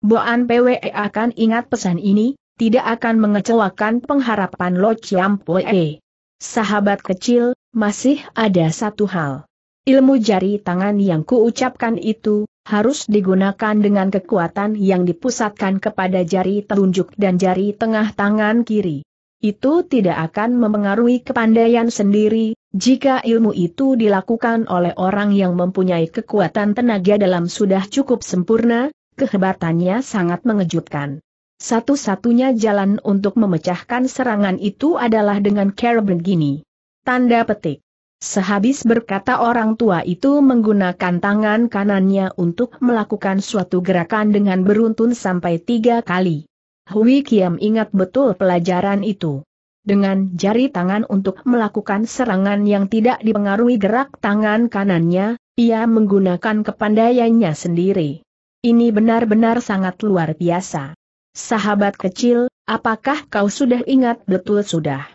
Boan PWE akan ingat pesan ini, tidak akan mengecewakan pengharapan Lo Chiam Poe. Sahabat kecil, masih ada satu hal. Ilmu jari tangan yang kuucapkan itu, harus digunakan dengan kekuatan yang dipusatkan kepada jari telunjuk dan jari tengah tangan kiri. Itu tidak akan memengaruhi kepandaian sendiri, jika ilmu itu dilakukan oleh orang yang mempunyai kekuatan tenaga dalam sudah cukup sempurna, kehebatannya sangat mengejutkan. Satu-satunya jalan untuk memecahkan serangan itu adalah dengan cara begini. Tanda petik. Sehabis berkata orang tua itu menggunakan tangan kanannya untuk melakukan suatu gerakan dengan beruntun sampai tiga kali. Hui Kiam ingat betul pelajaran itu. Dengan jari tangan untuk melakukan serangan yang tidak dipengaruhi gerak tangan kanannya, ia menggunakan kepandaiannya sendiri. Ini benar-benar sangat luar biasa. Sahabat kecil, apakah kau sudah ingat betul sudah?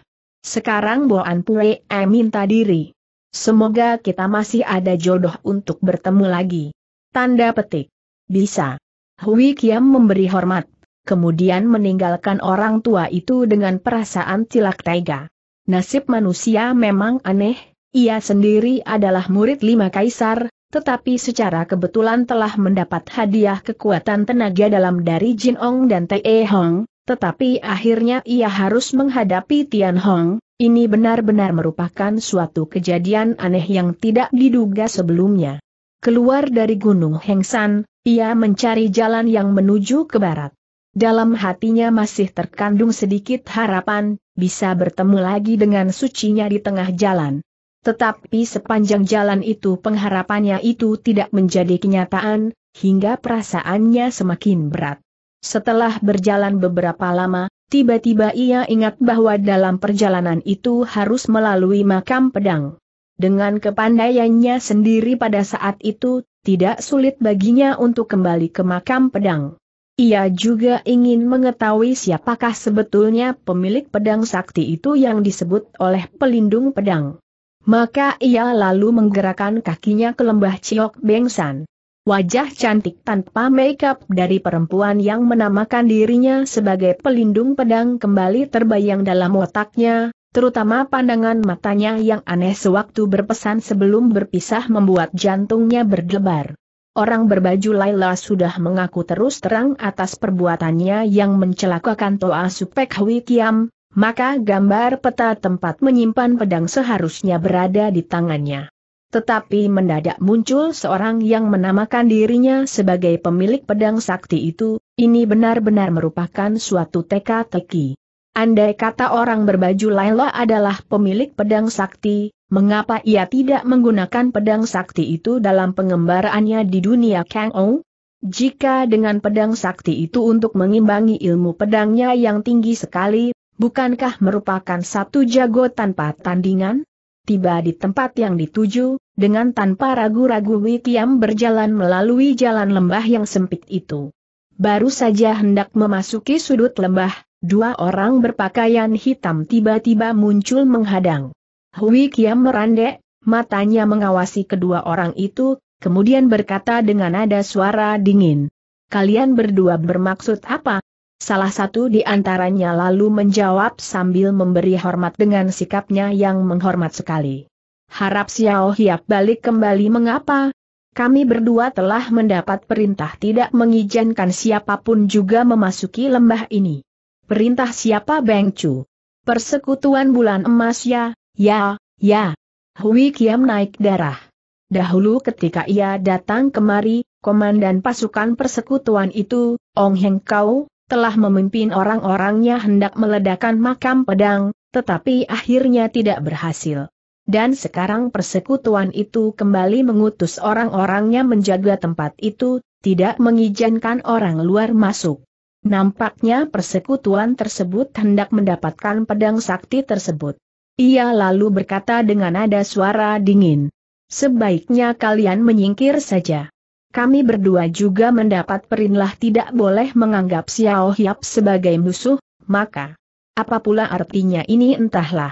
Sekarang Boan Pue e minta diri. Semoga kita masih ada jodoh untuk bertemu lagi. Tanda petik. Bisa. Hui Kiam memberi hormat kemudian meninggalkan orang tua itu dengan perasaan cilak taiga. Nasib manusia memang aneh, ia sendiri adalah murid lima kaisar, tetapi secara kebetulan telah mendapat hadiah kekuatan tenaga dalam dari Jin Ong dan Tae e Hong, tetapi akhirnya ia harus menghadapi Tian Hong, ini benar-benar merupakan suatu kejadian aneh yang tidak diduga sebelumnya. Keluar dari Gunung Hengsan, ia mencari jalan yang menuju ke barat. Dalam hatinya masih terkandung sedikit harapan, bisa bertemu lagi dengan sucinya di tengah jalan. Tetapi sepanjang jalan itu pengharapannya itu tidak menjadi kenyataan, hingga perasaannya semakin berat. Setelah berjalan beberapa lama, tiba-tiba ia ingat bahwa dalam perjalanan itu harus melalui makam pedang. Dengan kepandaiannya sendiri pada saat itu, tidak sulit baginya untuk kembali ke makam pedang. Ia juga ingin mengetahui siapakah sebetulnya pemilik pedang sakti itu yang disebut oleh pelindung pedang. Maka ia lalu menggerakkan kakinya ke lembah Ciok Bengsan. Wajah cantik tanpa make-up dari perempuan yang menamakan dirinya sebagai pelindung pedang kembali terbayang dalam otaknya, terutama pandangan matanya yang aneh sewaktu berpesan sebelum berpisah membuat jantungnya berdebar. Orang berbaju Laila sudah mengaku terus terang atas perbuatannya yang mencelakakan Toa Supek Hui Kiam, maka gambar peta tempat menyimpan pedang seharusnya berada di tangannya. Tetapi mendadak muncul seorang yang menamakan dirinya sebagai pemilik pedang sakti itu, ini benar-benar merupakan suatu teka-teki. Andai kata orang berbaju Laila adalah pemilik pedang sakti, mengapa ia tidak menggunakan pedang sakti itu dalam pengembaraannya di dunia Kang Ou? Jika dengan pedang sakti itu untuk mengimbangi ilmu pedangnya yang tinggi sekali, bukankah merupakan satu jago tanpa tandingan? Tiba di tempat yang dituju, dengan tanpa ragu-ragu Witiam berjalan melalui jalan lembah yang sempit itu. Baru saja hendak memasuki sudut lembah, Dua orang berpakaian hitam tiba-tiba muncul menghadang. Hui Kiam merandek, matanya mengawasi kedua orang itu, kemudian berkata dengan nada suara dingin. Kalian berdua bermaksud apa? Salah satu di antaranya lalu menjawab sambil memberi hormat dengan sikapnya yang menghormat sekali. Harap Xiao Hiap balik kembali mengapa? Kami berdua telah mendapat perintah tidak mengizinkan siapapun juga memasuki lembah ini. Perintah siapa Beng Chu? Persekutuan bulan emas ya, ya, ya. Hui Kiam naik darah. Dahulu ketika ia datang kemari, komandan pasukan persekutuan itu, Ong Heng Kau, telah memimpin orang-orangnya hendak meledakan makam pedang, tetapi akhirnya tidak berhasil. Dan sekarang persekutuan itu kembali mengutus orang-orangnya menjaga tempat itu, tidak mengizinkan orang luar masuk. Nampaknya persekutuan tersebut hendak mendapatkan pedang sakti tersebut. Ia lalu berkata dengan nada suara dingin. Sebaiknya kalian menyingkir saja. Kami berdua juga mendapat perintah tidak boleh menganggap Xiao Hiap sebagai musuh, maka apa pula artinya ini entahlah.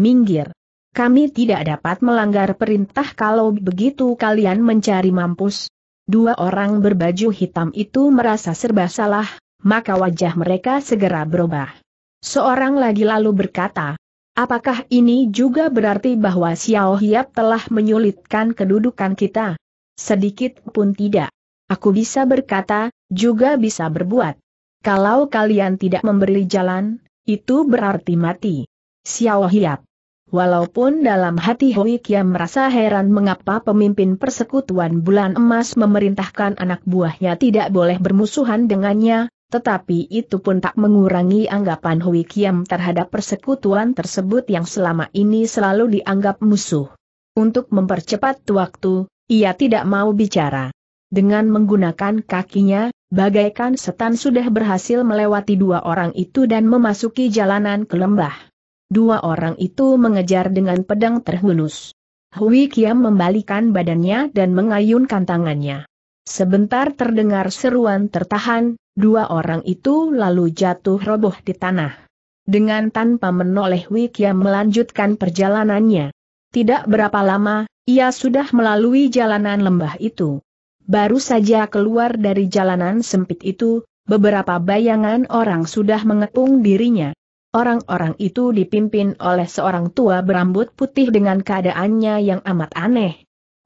Minggir. Kami tidak dapat melanggar perintah kalau begitu kalian mencari mampus. Dua orang berbaju hitam itu merasa serba salah, maka wajah mereka segera berubah. Seorang lagi lalu berkata, Apakah ini juga berarti bahwa Xiao Hiap telah menyulitkan kedudukan kita? Sedikit pun tidak. Aku bisa berkata, juga bisa berbuat. Kalau kalian tidak memberi jalan, itu berarti mati. Xiao Hiap. Walaupun dalam hati Hui Kiam merasa heran mengapa pemimpin persekutuan bulan emas memerintahkan anak buahnya tidak boleh bermusuhan dengannya, tetapi itu pun tak mengurangi anggapan Hui Kiam terhadap persekutuan tersebut yang selama ini selalu dianggap musuh. Untuk mempercepat waktu, ia tidak mau bicara. Dengan menggunakan kakinya, bagaikan setan sudah berhasil melewati dua orang itu dan memasuki jalanan ke lembah. Dua orang itu mengejar dengan pedang terhunus. Hui Kiam membalikan badannya dan mengayunkan tangannya. Sebentar terdengar seruan tertahan, Dua orang itu lalu jatuh roboh di tanah. Dengan tanpa menoleh Wikia melanjutkan perjalanannya. Tidak berapa lama, ia sudah melalui jalanan lembah itu. Baru saja keluar dari jalanan sempit itu, beberapa bayangan orang sudah mengepung dirinya. Orang-orang itu dipimpin oleh seorang tua berambut putih dengan keadaannya yang amat aneh.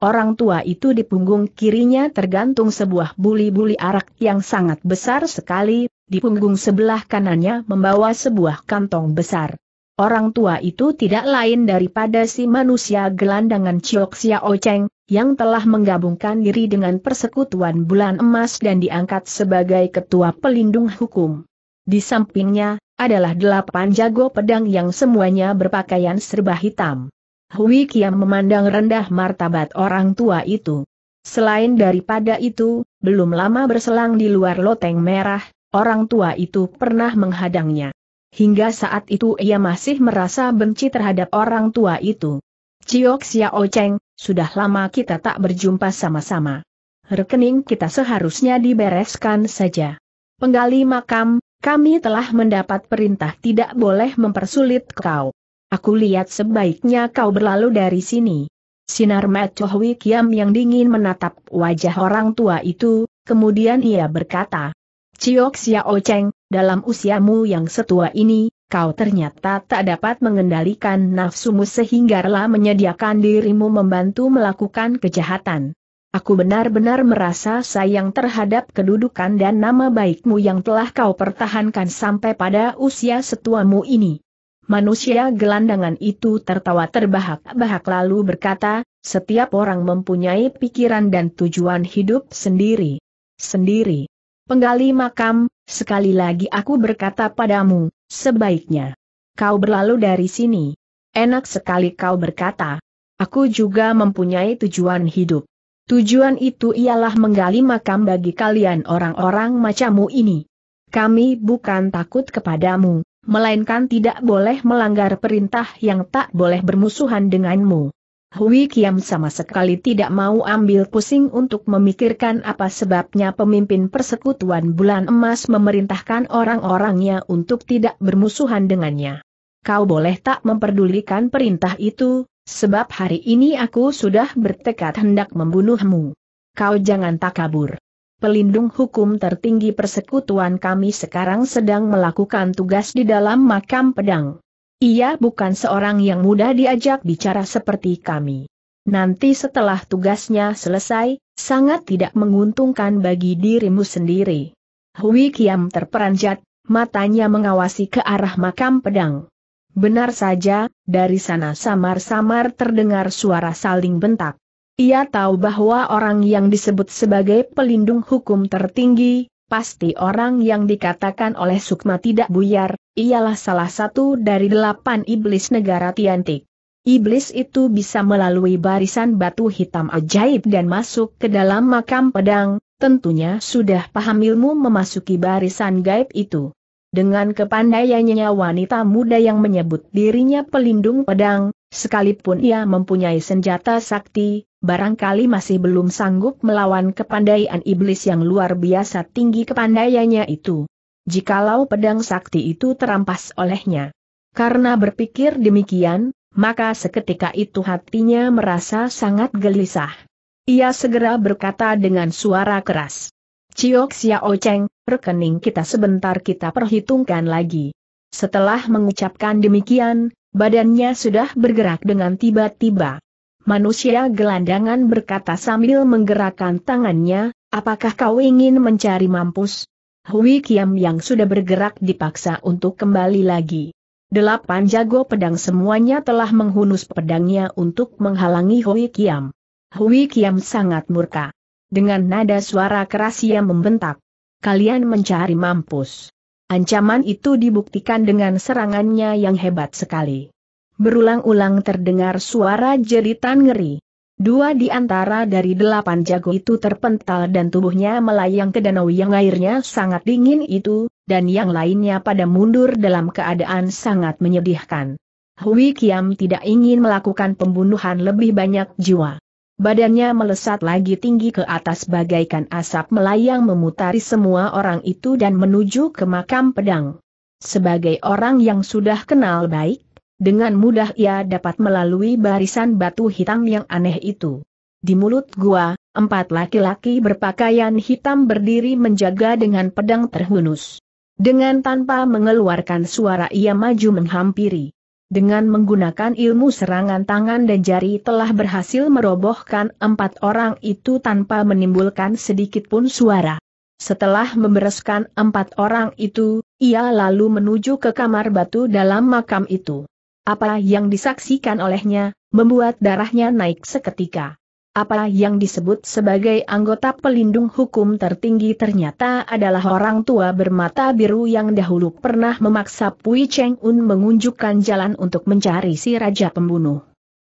Orang tua itu di punggung kirinya tergantung sebuah buli-buli arak yang sangat besar sekali, di punggung sebelah kanannya membawa sebuah kantong besar. Orang tua itu tidak lain daripada si manusia gelandangan Chiok Xia Ocheng, yang telah menggabungkan diri dengan persekutuan bulan emas dan diangkat sebagai ketua pelindung hukum. Di sampingnya, adalah delapan jago pedang yang semuanya berpakaian serba hitam. Hui Kiam memandang rendah martabat orang tua itu. Selain daripada itu, belum lama berselang di luar loteng merah, orang tua itu pernah menghadangnya. Hingga saat itu ia masih merasa benci terhadap orang tua itu. Ciok Xiao Cheng, sudah lama kita tak berjumpa sama-sama. Rekening kita seharusnya dibereskan saja. Penggali makam, kami telah mendapat perintah tidak boleh mempersulit kau. Aku lihat sebaiknya kau berlalu dari sini. Sinar Mat Kiam yang dingin menatap wajah orang tua itu, kemudian ia berkata, Ciok Xiao Cheng, dalam usiamu yang setua ini, kau ternyata tak dapat mengendalikan nafsumu sehingga rela menyediakan dirimu membantu melakukan kejahatan. Aku benar-benar merasa sayang terhadap kedudukan dan nama baikmu yang telah kau pertahankan sampai pada usia setuamu ini. Manusia gelandangan itu tertawa terbahak-bahak lalu berkata, setiap orang mempunyai pikiran dan tujuan hidup sendiri. Sendiri. Penggali makam, sekali lagi aku berkata padamu, sebaiknya. Kau berlalu dari sini. Enak sekali kau berkata. Aku juga mempunyai tujuan hidup. Tujuan itu ialah menggali makam bagi kalian orang-orang macamu ini. Kami bukan takut kepadamu, melainkan tidak boleh melanggar perintah yang tak boleh bermusuhan denganmu. Hui Kiam sama sekali tidak mau ambil pusing untuk memikirkan apa sebabnya pemimpin persekutuan bulan emas memerintahkan orang-orangnya untuk tidak bermusuhan dengannya. Kau boleh tak memperdulikan perintah itu, sebab hari ini aku sudah bertekad hendak membunuhmu. Kau jangan tak kabur pelindung hukum tertinggi persekutuan kami sekarang sedang melakukan tugas di dalam makam pedang. Ia bukan seorang yang mudah diajak bicara seperti kami. Nanti setelah tugasnya selesai, sangat tidak menguntungkan bagi dirimu sendiri. Hui Kiam terperanjat, matanya mengawasi ke arah makam pedang. Benar saja, dari sana samar-samar terdengar suara saling bentak. Ia tahu bahwa orang yang disebut sebagai pelindung hukum tertinggi, pasti orang yang dikatakan oleh Sukma tidak buyar, ialah salah satu dari delapan iblis negara Tiantik. Iblis itu bisa melalui barisan batu hitam ajaib dan masuk ke dalam makam pedang, tentunya sudah paham ilmu memasuki barisan gaib itu. Dengan kepandaiannya wanita muda yang menyebut dirinya pelindung pedang, Sekalipun ia mempunyai senjata sakti, barangkali masih belum sanggup melawan kepandaian iblis yang luar biasa tinggi kepandaiannya itu. Jikalau pedang sakti itu terampas olehnya. Karena berpikir demikian, maka seketika itu hatinya merasa sangat gelisah. Ia segera berkata dengan suara keras. Ciok Xiao Cheng, rekening kita sebentar kita perhitungkan lagi. Setelah mengucapkan demikian, Badannya sudah bergerak dengan tiba-tiba. Manusia gelandangan berkata sambil menggerakkan tangannya, apakah kau ingin mencari mampus? Hui Kiam yang sudah bergerak dipaksa untuk kembali lagi. Delapan jago pedang semuanya telah menghunus pedangnya untuk menghalangi Hui Kiam. Hui Kiam sangat murka. Dengan nada suara keras ia membentak. Kalian mencari mampus. Ancaman itu dibuktikan dengan serangannya yang hebat sekali. Berulang-ulang terdengar suara jeritan ngeri. Dua di antara dari delapan jago itu terpental dan tubuhnya melayang ke danau yang airnya sangat dingin itu, dan yang lainnya pada mundur dalam keadaan sangat menyedihkan. Hui Kiam tidak ingin melakukan pembunuhan lebih banyak jiwa. Badannya melesat lagi tinggi ke atas bagaikan asap melayang memutari semua orang itu dan menuju ke makam pedang. Sebagai orang yang sudah kenal baik, dengan mudah ia dapat melalui barisan batu hitam yang aneh itu. Di mulut gua, empat laki-laki berpakaian hitam berdiri menjaga dengan pedang terhunus. Dengan tanpa mengeluarkan suara ia maju menghampiri dengan menggunakan ilmu serangan tangan dan jari telah berhasil merobohkan empat orang itu tanpa menimbulkan sedikit pun suara. Setelah membereskan empat orang itu, ia lalu menuju ke kamar batu dalam makam itu. Apa yang disaksikan olehnya, membuat darahnya naik seketika apa yang disebut sebagai anggota pelindung hukum tertinggi ternyata adalah orang tua bermata biru yang dahulu pernah memaksa Pui Cheng Un mengunjukkan jalan untuk mencari si raja pembunuh.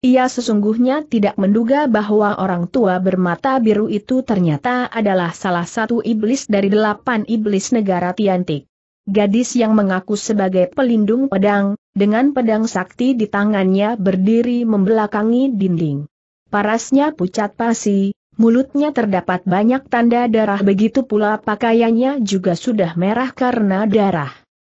Ia sesungguhnya tidak menduga bahwa orang tua bermata biru itu ternyata adalah salah satu iblis dari delapan iblis negara Tiantik. Gadis yang mengaku sebagai pelindung pedang, dengan pedang sakti di tangannya berdiri membelakangi dinding parasnya pucat pasi, mulutnya terdapat banyak tanda darah begitu pula pakaiannya juga sudah merah karena darah.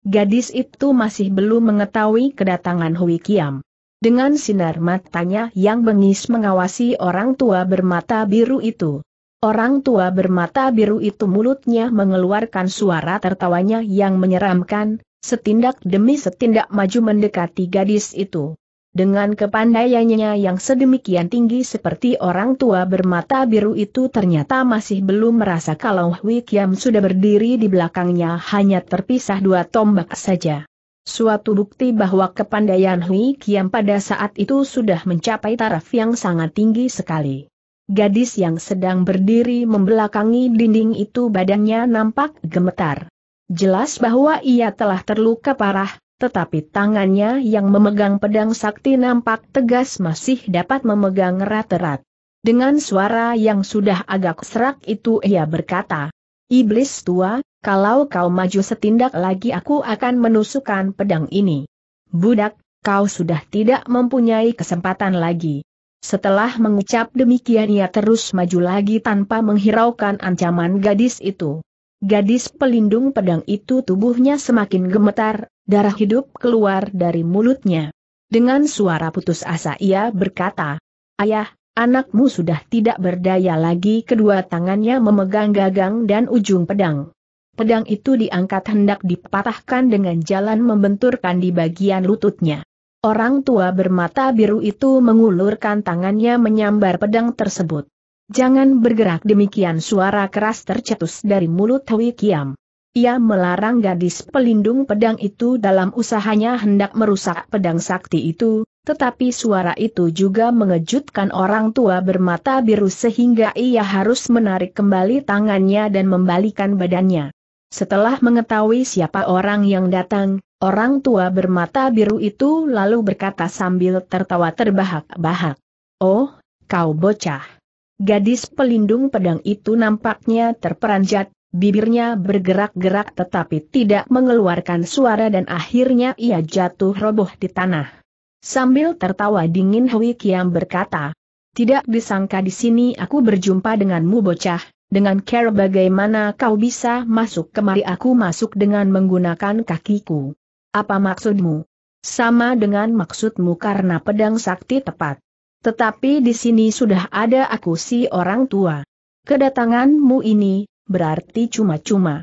Gadis itu masih belum mengetahui kedatangan Hui Kiam. Dengan sinar matanya yang bengis mengawasi orang tua bermata biru itu. Orang tua bermata biru itu mulutnya mengeluarkan suara tertawanya yang menyeramkan, setindak demi setindak maju mendekati gadis itu. Dengan kepandaiannya yang sedemikian tinggi seperti orang tua bermata biru itu ternyata masih belum merasa kalau Hui Kiam sudah berdiri di belakangnya hanya terpisah dua tombak saja. Suatu bukti bahwa kepandaian Hui Kiam pada saat itu sudah mencapai taraf yang sangat tinggi sekali. Gadis yang sedang berdiri membelakangi dinding itu badannya nampak gemetar. Jelas bahwa ia telah terluka parah, tetapi tangannya yang memegang pedang sakti nampak tegas masih dapat memegang erat-erat. Dengan suara yang sudah agak serak itu ia berkata, Iblis tua, kalau kau maju setindak lagi aku akan menusukkan pedang ini. Budak, kau sudah tidak mempunyai kesempatan lagi. Setelah mengucap demikian ia terus maju lagi tanpa menghiraukan ancaman gadis itu. Gadis pelindung pedang itu tubuhnya semakin gemetar, darah hidup keluar dari mulutnya. Dengan suara putus asa ia berkata, Ayah, anakmu sudah tidak berdaya lagi kedua tangannya memegang gagang dan ujung pedang. Pedang itu diangkat hendak dipatahkan dengan jalan membenturkan di bagian lututnya. Orang tua bermata biru itu mengulurkan tangannya menyambar pedang tersebut. Jangan bergerak demikian suara keras tercetus dari mulut Hui Kiam. Ia melarang gadis pelindung pedang itu dalam usahanya hendak merusak pedang sakti itu, tetapi suara itu juga mengejutkan orang tua bermata biru sehingga ia harus menarik kembali tangannya dan membalikan badannya. Setelah mengetahui siapa orang yang datang, orang tua bermata biru itu lalu berkata sambil tertawa terbahak-bahak. Oh, kau bocah. Gadis pelindung pedang itu nampaknya terperanjat, Bibirnya bergerak-gerak tetapi tidak mengeluarkan suara dan akhirnya ia jatuh roboh di tanah. Sambil tertawa dingin Hui Kiam berkata, Tidak disangka di sini aku berjumpa denganmu bocah, dengan care bagaimana kau bisa masuk kemari aku masuk dengan menggunakan kakiku. Apa maksudmu? Sama dengan maksudmu karena pedang sakti tepat. Tetapi di sini sudah ada aku si orang tua. Kedatanganmu ini berarti cuma-cuma.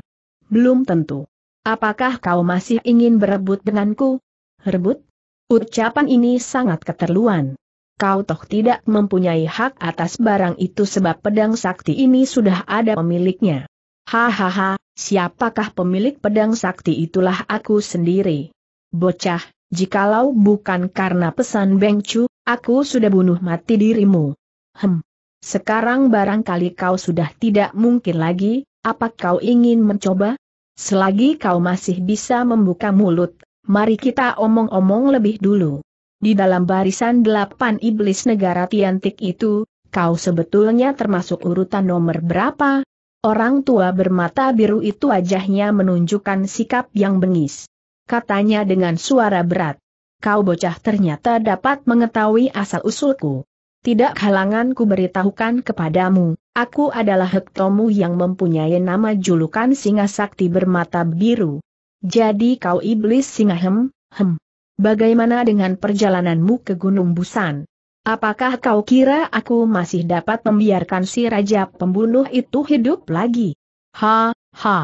Belum tentu. Apakah kau masih ingin berebut denganku? Rebut? Ucapan ini sangat keterluan. Kau toh tidak mempunyai hak atas barang itu sebab pedang sakti ini sudah ada pemiliknya. Hahaha, siapakah pemilik pedang sakti itulah aku sendiri. Bocah, jikalau bukan karena pesan Bengcu, aku sudah bunuh mati dirimu. Hem, sekarang barangkali kau sudah tidak mungkin lagi, apa kau ingin mencoba? Selagi kau masih bisa membuka mulut, mari kita omong-omong lebih dulu. Di dalam barisan delapan iblis negara Tiantik itu, kau sebetulnya termasuk urutan nomor berapa? Orang tua bermata biru itu wajahnya menunjukkan sikap yang bengis. Katanya dengan suara berat. Kau bocah ternyata dapat mengetahui asal-usulku tidak halangan ku beritahukan kepadamu, aku adalah hektomu yang mempunyai nama julukan singa sakti bermata biru. Jadi kau iblis singa hem, hem. Bagaimana dengan perjalananmu ke Gunung Busan? Apakah kau kira aku masih dapat membiarkan si raja pembunuh itu hidup lagi? Ha, ha.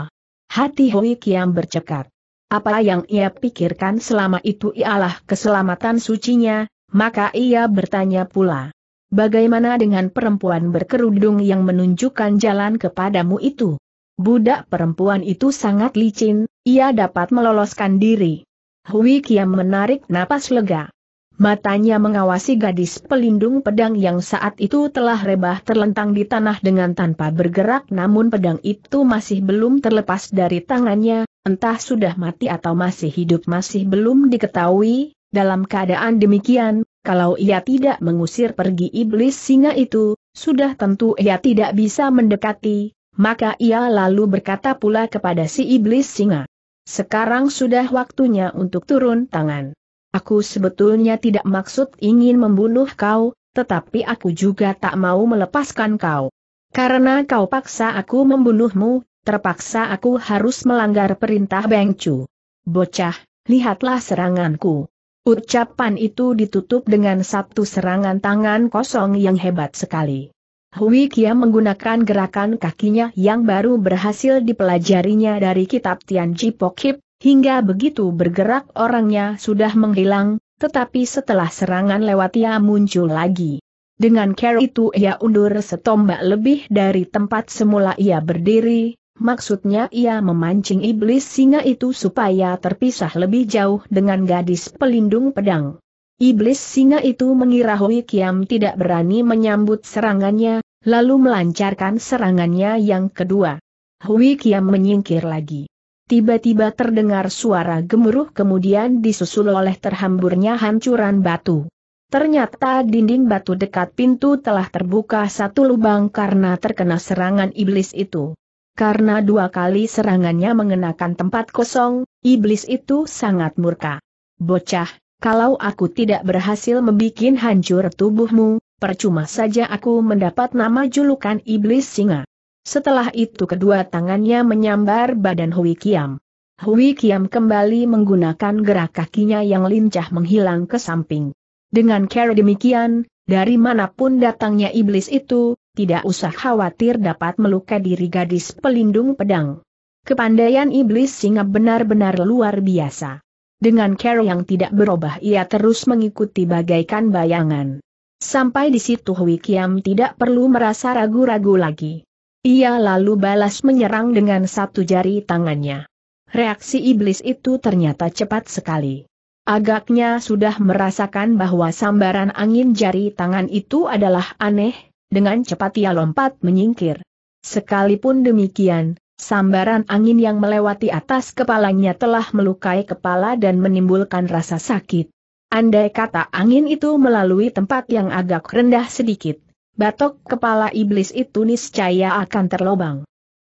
Hati Hui Kiam bercekat. Apa yang ia pikirkan selama itu ialah keselamatan sucinya, maka ia bertanya pula. Bagaimana dengan perempuan berkerudung yang menunjukkan jalan kepadamu itu? Budak perempuan itu sangat licin, ia dapat meloloskan diri. Hui Kiam menarik napas lega. Matanya mengawasi gadis pelindung pedang yang saat itu telah rebah terlentang di tanah dengan tanpa bergerak namun pedang itu masih belum terlepas dari tangannya, entah sudah mati atau masih hidup masih belum diketahui, dalam keadaan demikian, kalau ia tidak mengusir pergi iblis singa itu, sudah tentu ia tidak bisa mendekati, maka ia lalu berkata pula kepada si iblis singa. Sekarang sudah waktunya untuk turun tangan. Aku sebetulnya tidak maksud ingin membunuh kau, tetapi aku juga tak mau melepaskan kau. Karena kau paksa aku membunuhmu, terpaksa aku harus melanggar perintah Bengcu. Bocah, lihatlah seranganku. Ucapan itu ditutup dengan satu serangan tangan kosong yang hebat sekali. Hui Kia menggunakan gerakan kakinya yang baru berhasil dipelajarinya dari kitab Tian Ji Pokip, hingga begitu bergerak orangnya sudah menghilang, tetapi setelah serangan lewat ia muncul lagi. Dengan care itu ia undur setombak lebih dari tempat semula ia berdiri, Maksudnya ia memancing iblis singa itu supaya terpisah lebih jauh dengan gadis pelindung pedang. Iblis singa itu mengira Hui Kiam tidak berani menyambut serangannya, lalu melancarkan serangannya yang kedua. Hui Kiam menyingkir lagi. Tiba-tiba terdengar suara gemuruh kemudian disusul oleh terhamburnya hancuran batu. Ternyata dinding batu dekat pintu telah terbuka satu lubang karena terkena serangan iblis itu. Karena dua kali serangannya mengenakan tempat kosong, iblis itu sangat murka. Bocah, kalau aku tidak berhasil membuat hancur tubuhmu, percuma saja aku mendapat nama julukan iblis singa. Setelah itu kedua tangannya menyambar badan Hui Kiam. Hui Kiam kembali menggunakan gerak kakinya yang lincah menghilang ke samping. Dengan cara demikian, dari manapun datangnya iblis itu, tidak usah khawatir dapat melukai diri gadis pelindung pedang. Kepandaian iblis singa benar-benar luar biasa. Dengan care yang tidak berubah ia terus mengikuti bagaikan bayangan. Sampai di situ Wikiam tidak perlu merasa ragu-ragu lagi. Ia lalu balas menyerang dengan satu jari tangannya. Reaksi iblis itu ternyata cepat sekali. Agaknya sudah merasakan bahwa sambaran angin jari tangan itu adalah aneh, dengan cepat ia lompat menyingkir. Sekalipun demikian, sambaran angin yang melewati atas kepalanya telah melukai kepala dan menimbulkan rasa sakit. Andai kata angin itu melalui tempat yang agak rendah sedikit, batok kepala iblis itu niscaya akan terlobang.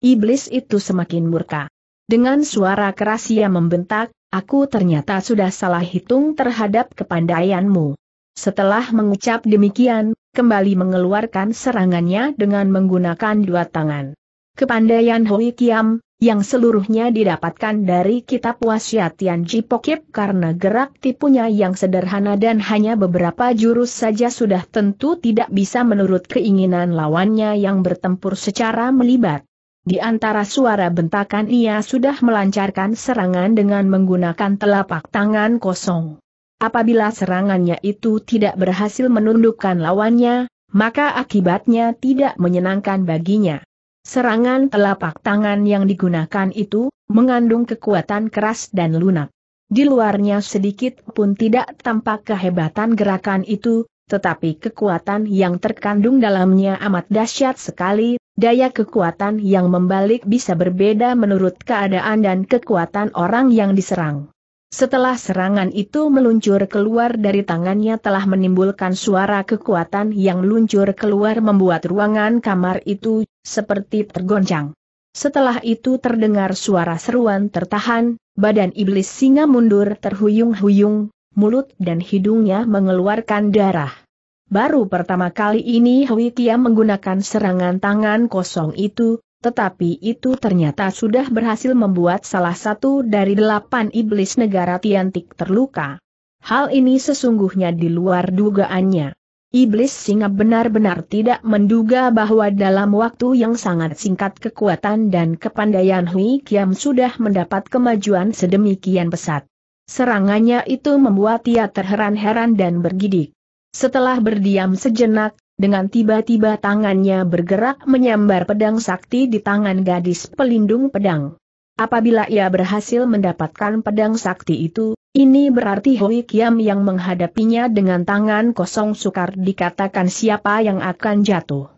Iblis itu semakin murka. Dengan suara keras ia membentak, aku ternyata sudah salah hitung terhadap kepandaianmu. Setelah mengucap demikian, kembali mengeluarkan serangannya dengan menggunakan dua tangan. Kepandaian Hui Kiam, yang seluruhnya didapatkan dari kitab wasiatian Jipokip karena gerak tipunya yang sederhana dan hanya beberapa jurus saja sudah tentu tidak bisa menurut keinginan lawannya yang bertempur secara melibat. Di antara suara bentakan ia sudah melancarkan serangan dengan menggunakan telapak tangan kosong. Apabila serangannya itu tidak berhasil menundukkan lawannya, maka akibatnya tidak menyenangkan baginya. Serangan telapak tangan yang digunakan itu, mengandung kekuatan keras dan lunak. Di luarnya sedikit pun tidak tampak kehebatan gerakan itu, tetapi kekuatan yang terkandung dalamnya amat dahsyat sekali, daya kekuatan yang membalik bisa berbeda menurut keadaan dan kekuatan orang yang diserang. Setelah serangan itu meluncur keluar dari tangannya telah menimbulkan suara kekuatan yang meluncur keluar membuat ruangan kamar itu seperti tergoncang. Setelah itu terdengar suara seruan tertahan, badan iblis singa mundur terhuyung-huyung, mulut dan hidungnya mengeluarkan darah. Baru pertama kali ini Hui Kia menggunakan serangan tangan kosong itu, tetapi itu ternyata sudah berhasil membuat salah satu dari delapan iblis negara Tiantik terluka. Hal ini sesungguhnya di luar dugaannya. Iblis singa benar-benar tidak menduga bahwa dalam waktu yang sangat singkat kekuatan dan kepandaian Hui Kiam sudah mendapat kemajuan sedemikian pesat. Serangannya itu membuat ia terheran-heran dan bergidik. Setelah berdiam sejenak, dengan tiba-tiba tangannya bergerak menyambar pedang sakti di tangan gadis pelindung pedang. Apabila ia berhasil mendapatkan pedang sakti itu, ini berarti Hui Kiam yang menghadapinya dengan tangan kosong sukar dikatakan siapa yang akan jatuh.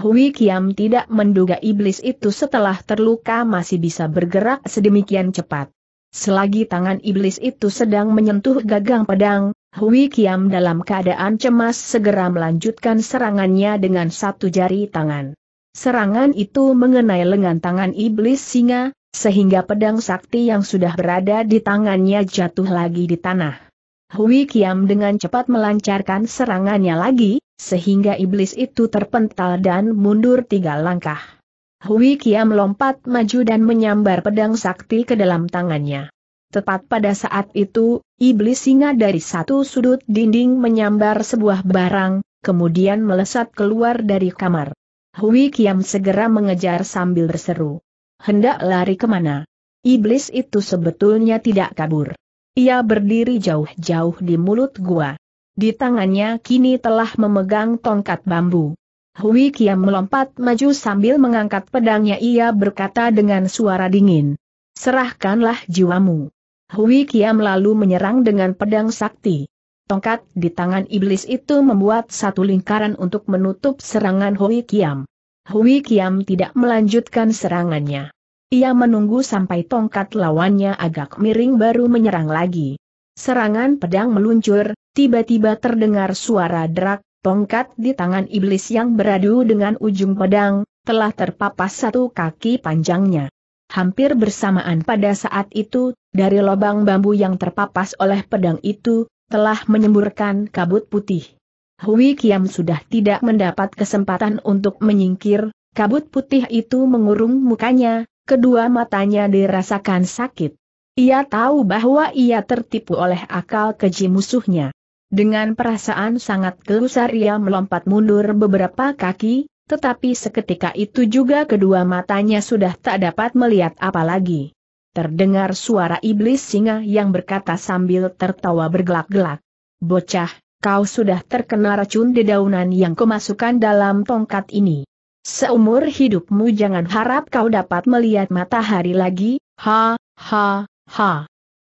Hui Kiam tidak menduga iblis itu setelah terluka masih bisa bergerak sedemikian cepat. Selagi tangan iblis itu sedang menyentuh gagang pedang, Hui Kiam dalam keadaan cemas segera melanjutkan serangannya dengan satu jari tangan. Serangan itu mengenai lengan tangan iblis singa, sehingga pedang sakti yang sudah berada di tangannya jatuh lagi di tanah. Hui Kiam dengan cepat melancarkan serangannya lagi, sehingga iblis itu terpental dan mundur tiga langkah. Hui Kiam lompat maju dan menyambar pedang sakti ke dalam tangannya. Tepat pada saat itu, iblis singa dari satu sudut dinding menyambar sebuah barang, kemudian melesat keluar dari kamar. Hui Kiam segera mengejar sambil berseru. Hendak lari kemana? Iblis itu sebetulnya tidak kabur. Ia berdiri jauh-jauh di mulut gua. Di tangannya kini telah memegang tongkat bambu. Hui Kiam melompat maju sambil mengangkat pedangnya ia berkata dengan suara dingin. Serahkanlah jiwamu. Hui Kiam lalu menyerang dengan pedang sakti. Tongkat di tangan iblis itu membuat satu lingkaran untuk menutup serangan Hui Kiam. Hui Kiam tidak melanjutkan serangannya. Ia menunggu sampai tongkat lawannya agak miring baru menyerang lagi. Serangan pedang meluncur, tiba-tiba terdengar suara derak, tongkat di tangan iblis yang beradu dengan ujung pedang, telah terpapas satu kaki panjangnya. Hampir bersamaan pada saat itu, dari lobang bambu yang terpapas oleh pedang itu, telah menyemburkan kabut putih. Hui Kiam sudah tidak mendapat kesempatan untuk menyingkir, kabut putih itu mengurung mukanya, kedua matanya dirasakan sakit. Ia tahu bahwa ia tertipu oleh akal keji musuhnya. Dengan perasaan sangat gelusar ia melompat mundur beberapa kaki, tetapi seketika itu juga kedua matanya sudah tak dapat melihat apa lagi. Terdengar suara iblis singa yang berkata sambil tertawa bergelak-gelak. Bocah, kau sudah terkena racun dedaunan yang kemasukan dalam tongkat ini. Seumur hidupmu jangan harap kau dapat melihat matahari lagi, ha, ha, ha.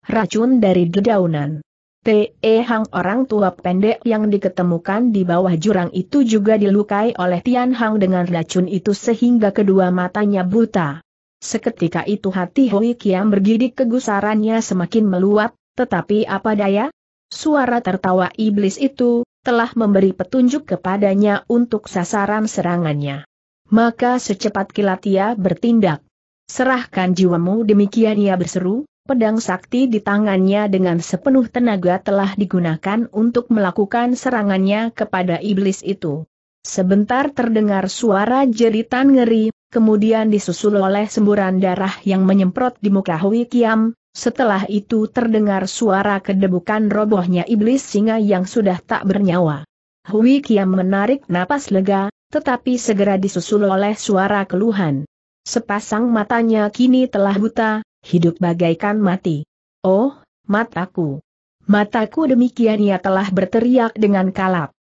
Racun dari dedaunan. T.E. Hang orang tua pendek yang diketemukan di bawah jurang itu juga dilukai oleh Tian Hang dengan racun itu sehingga kedua matanya buta. Seketika itu hati Hui Kiam bergidik kegusarannya semakin meluap, tetapi apa daya? Suara tertawa iblis itu, telah memberi petunjuk kepadanya untuk sasaran serangannya. Maka secepat kilat ia bertindak. Serahkan jiwamu demikian ia berseru, Pedang sakti di tangannya dengan sepenuh tenaga telah digunakan untuk melakukan serangannya kepada iblis itu. Sebentar terdengar suara jeritan ngeri, kemudian disusul oleh semburan darah yang menyemprot di muka Hui Kiam, setelah itu terdengar suara kedebukan robohnya iblis singa yang sudah tak bernyawa. Hui Kiam menarik napas lega, tetapi segera disusul oleh suara keluhan. Sepasang matanya kini telah buta, hidup bagaikan mati. Oh, mataku. Mataku demikian ia telah berteriak dengan kalap.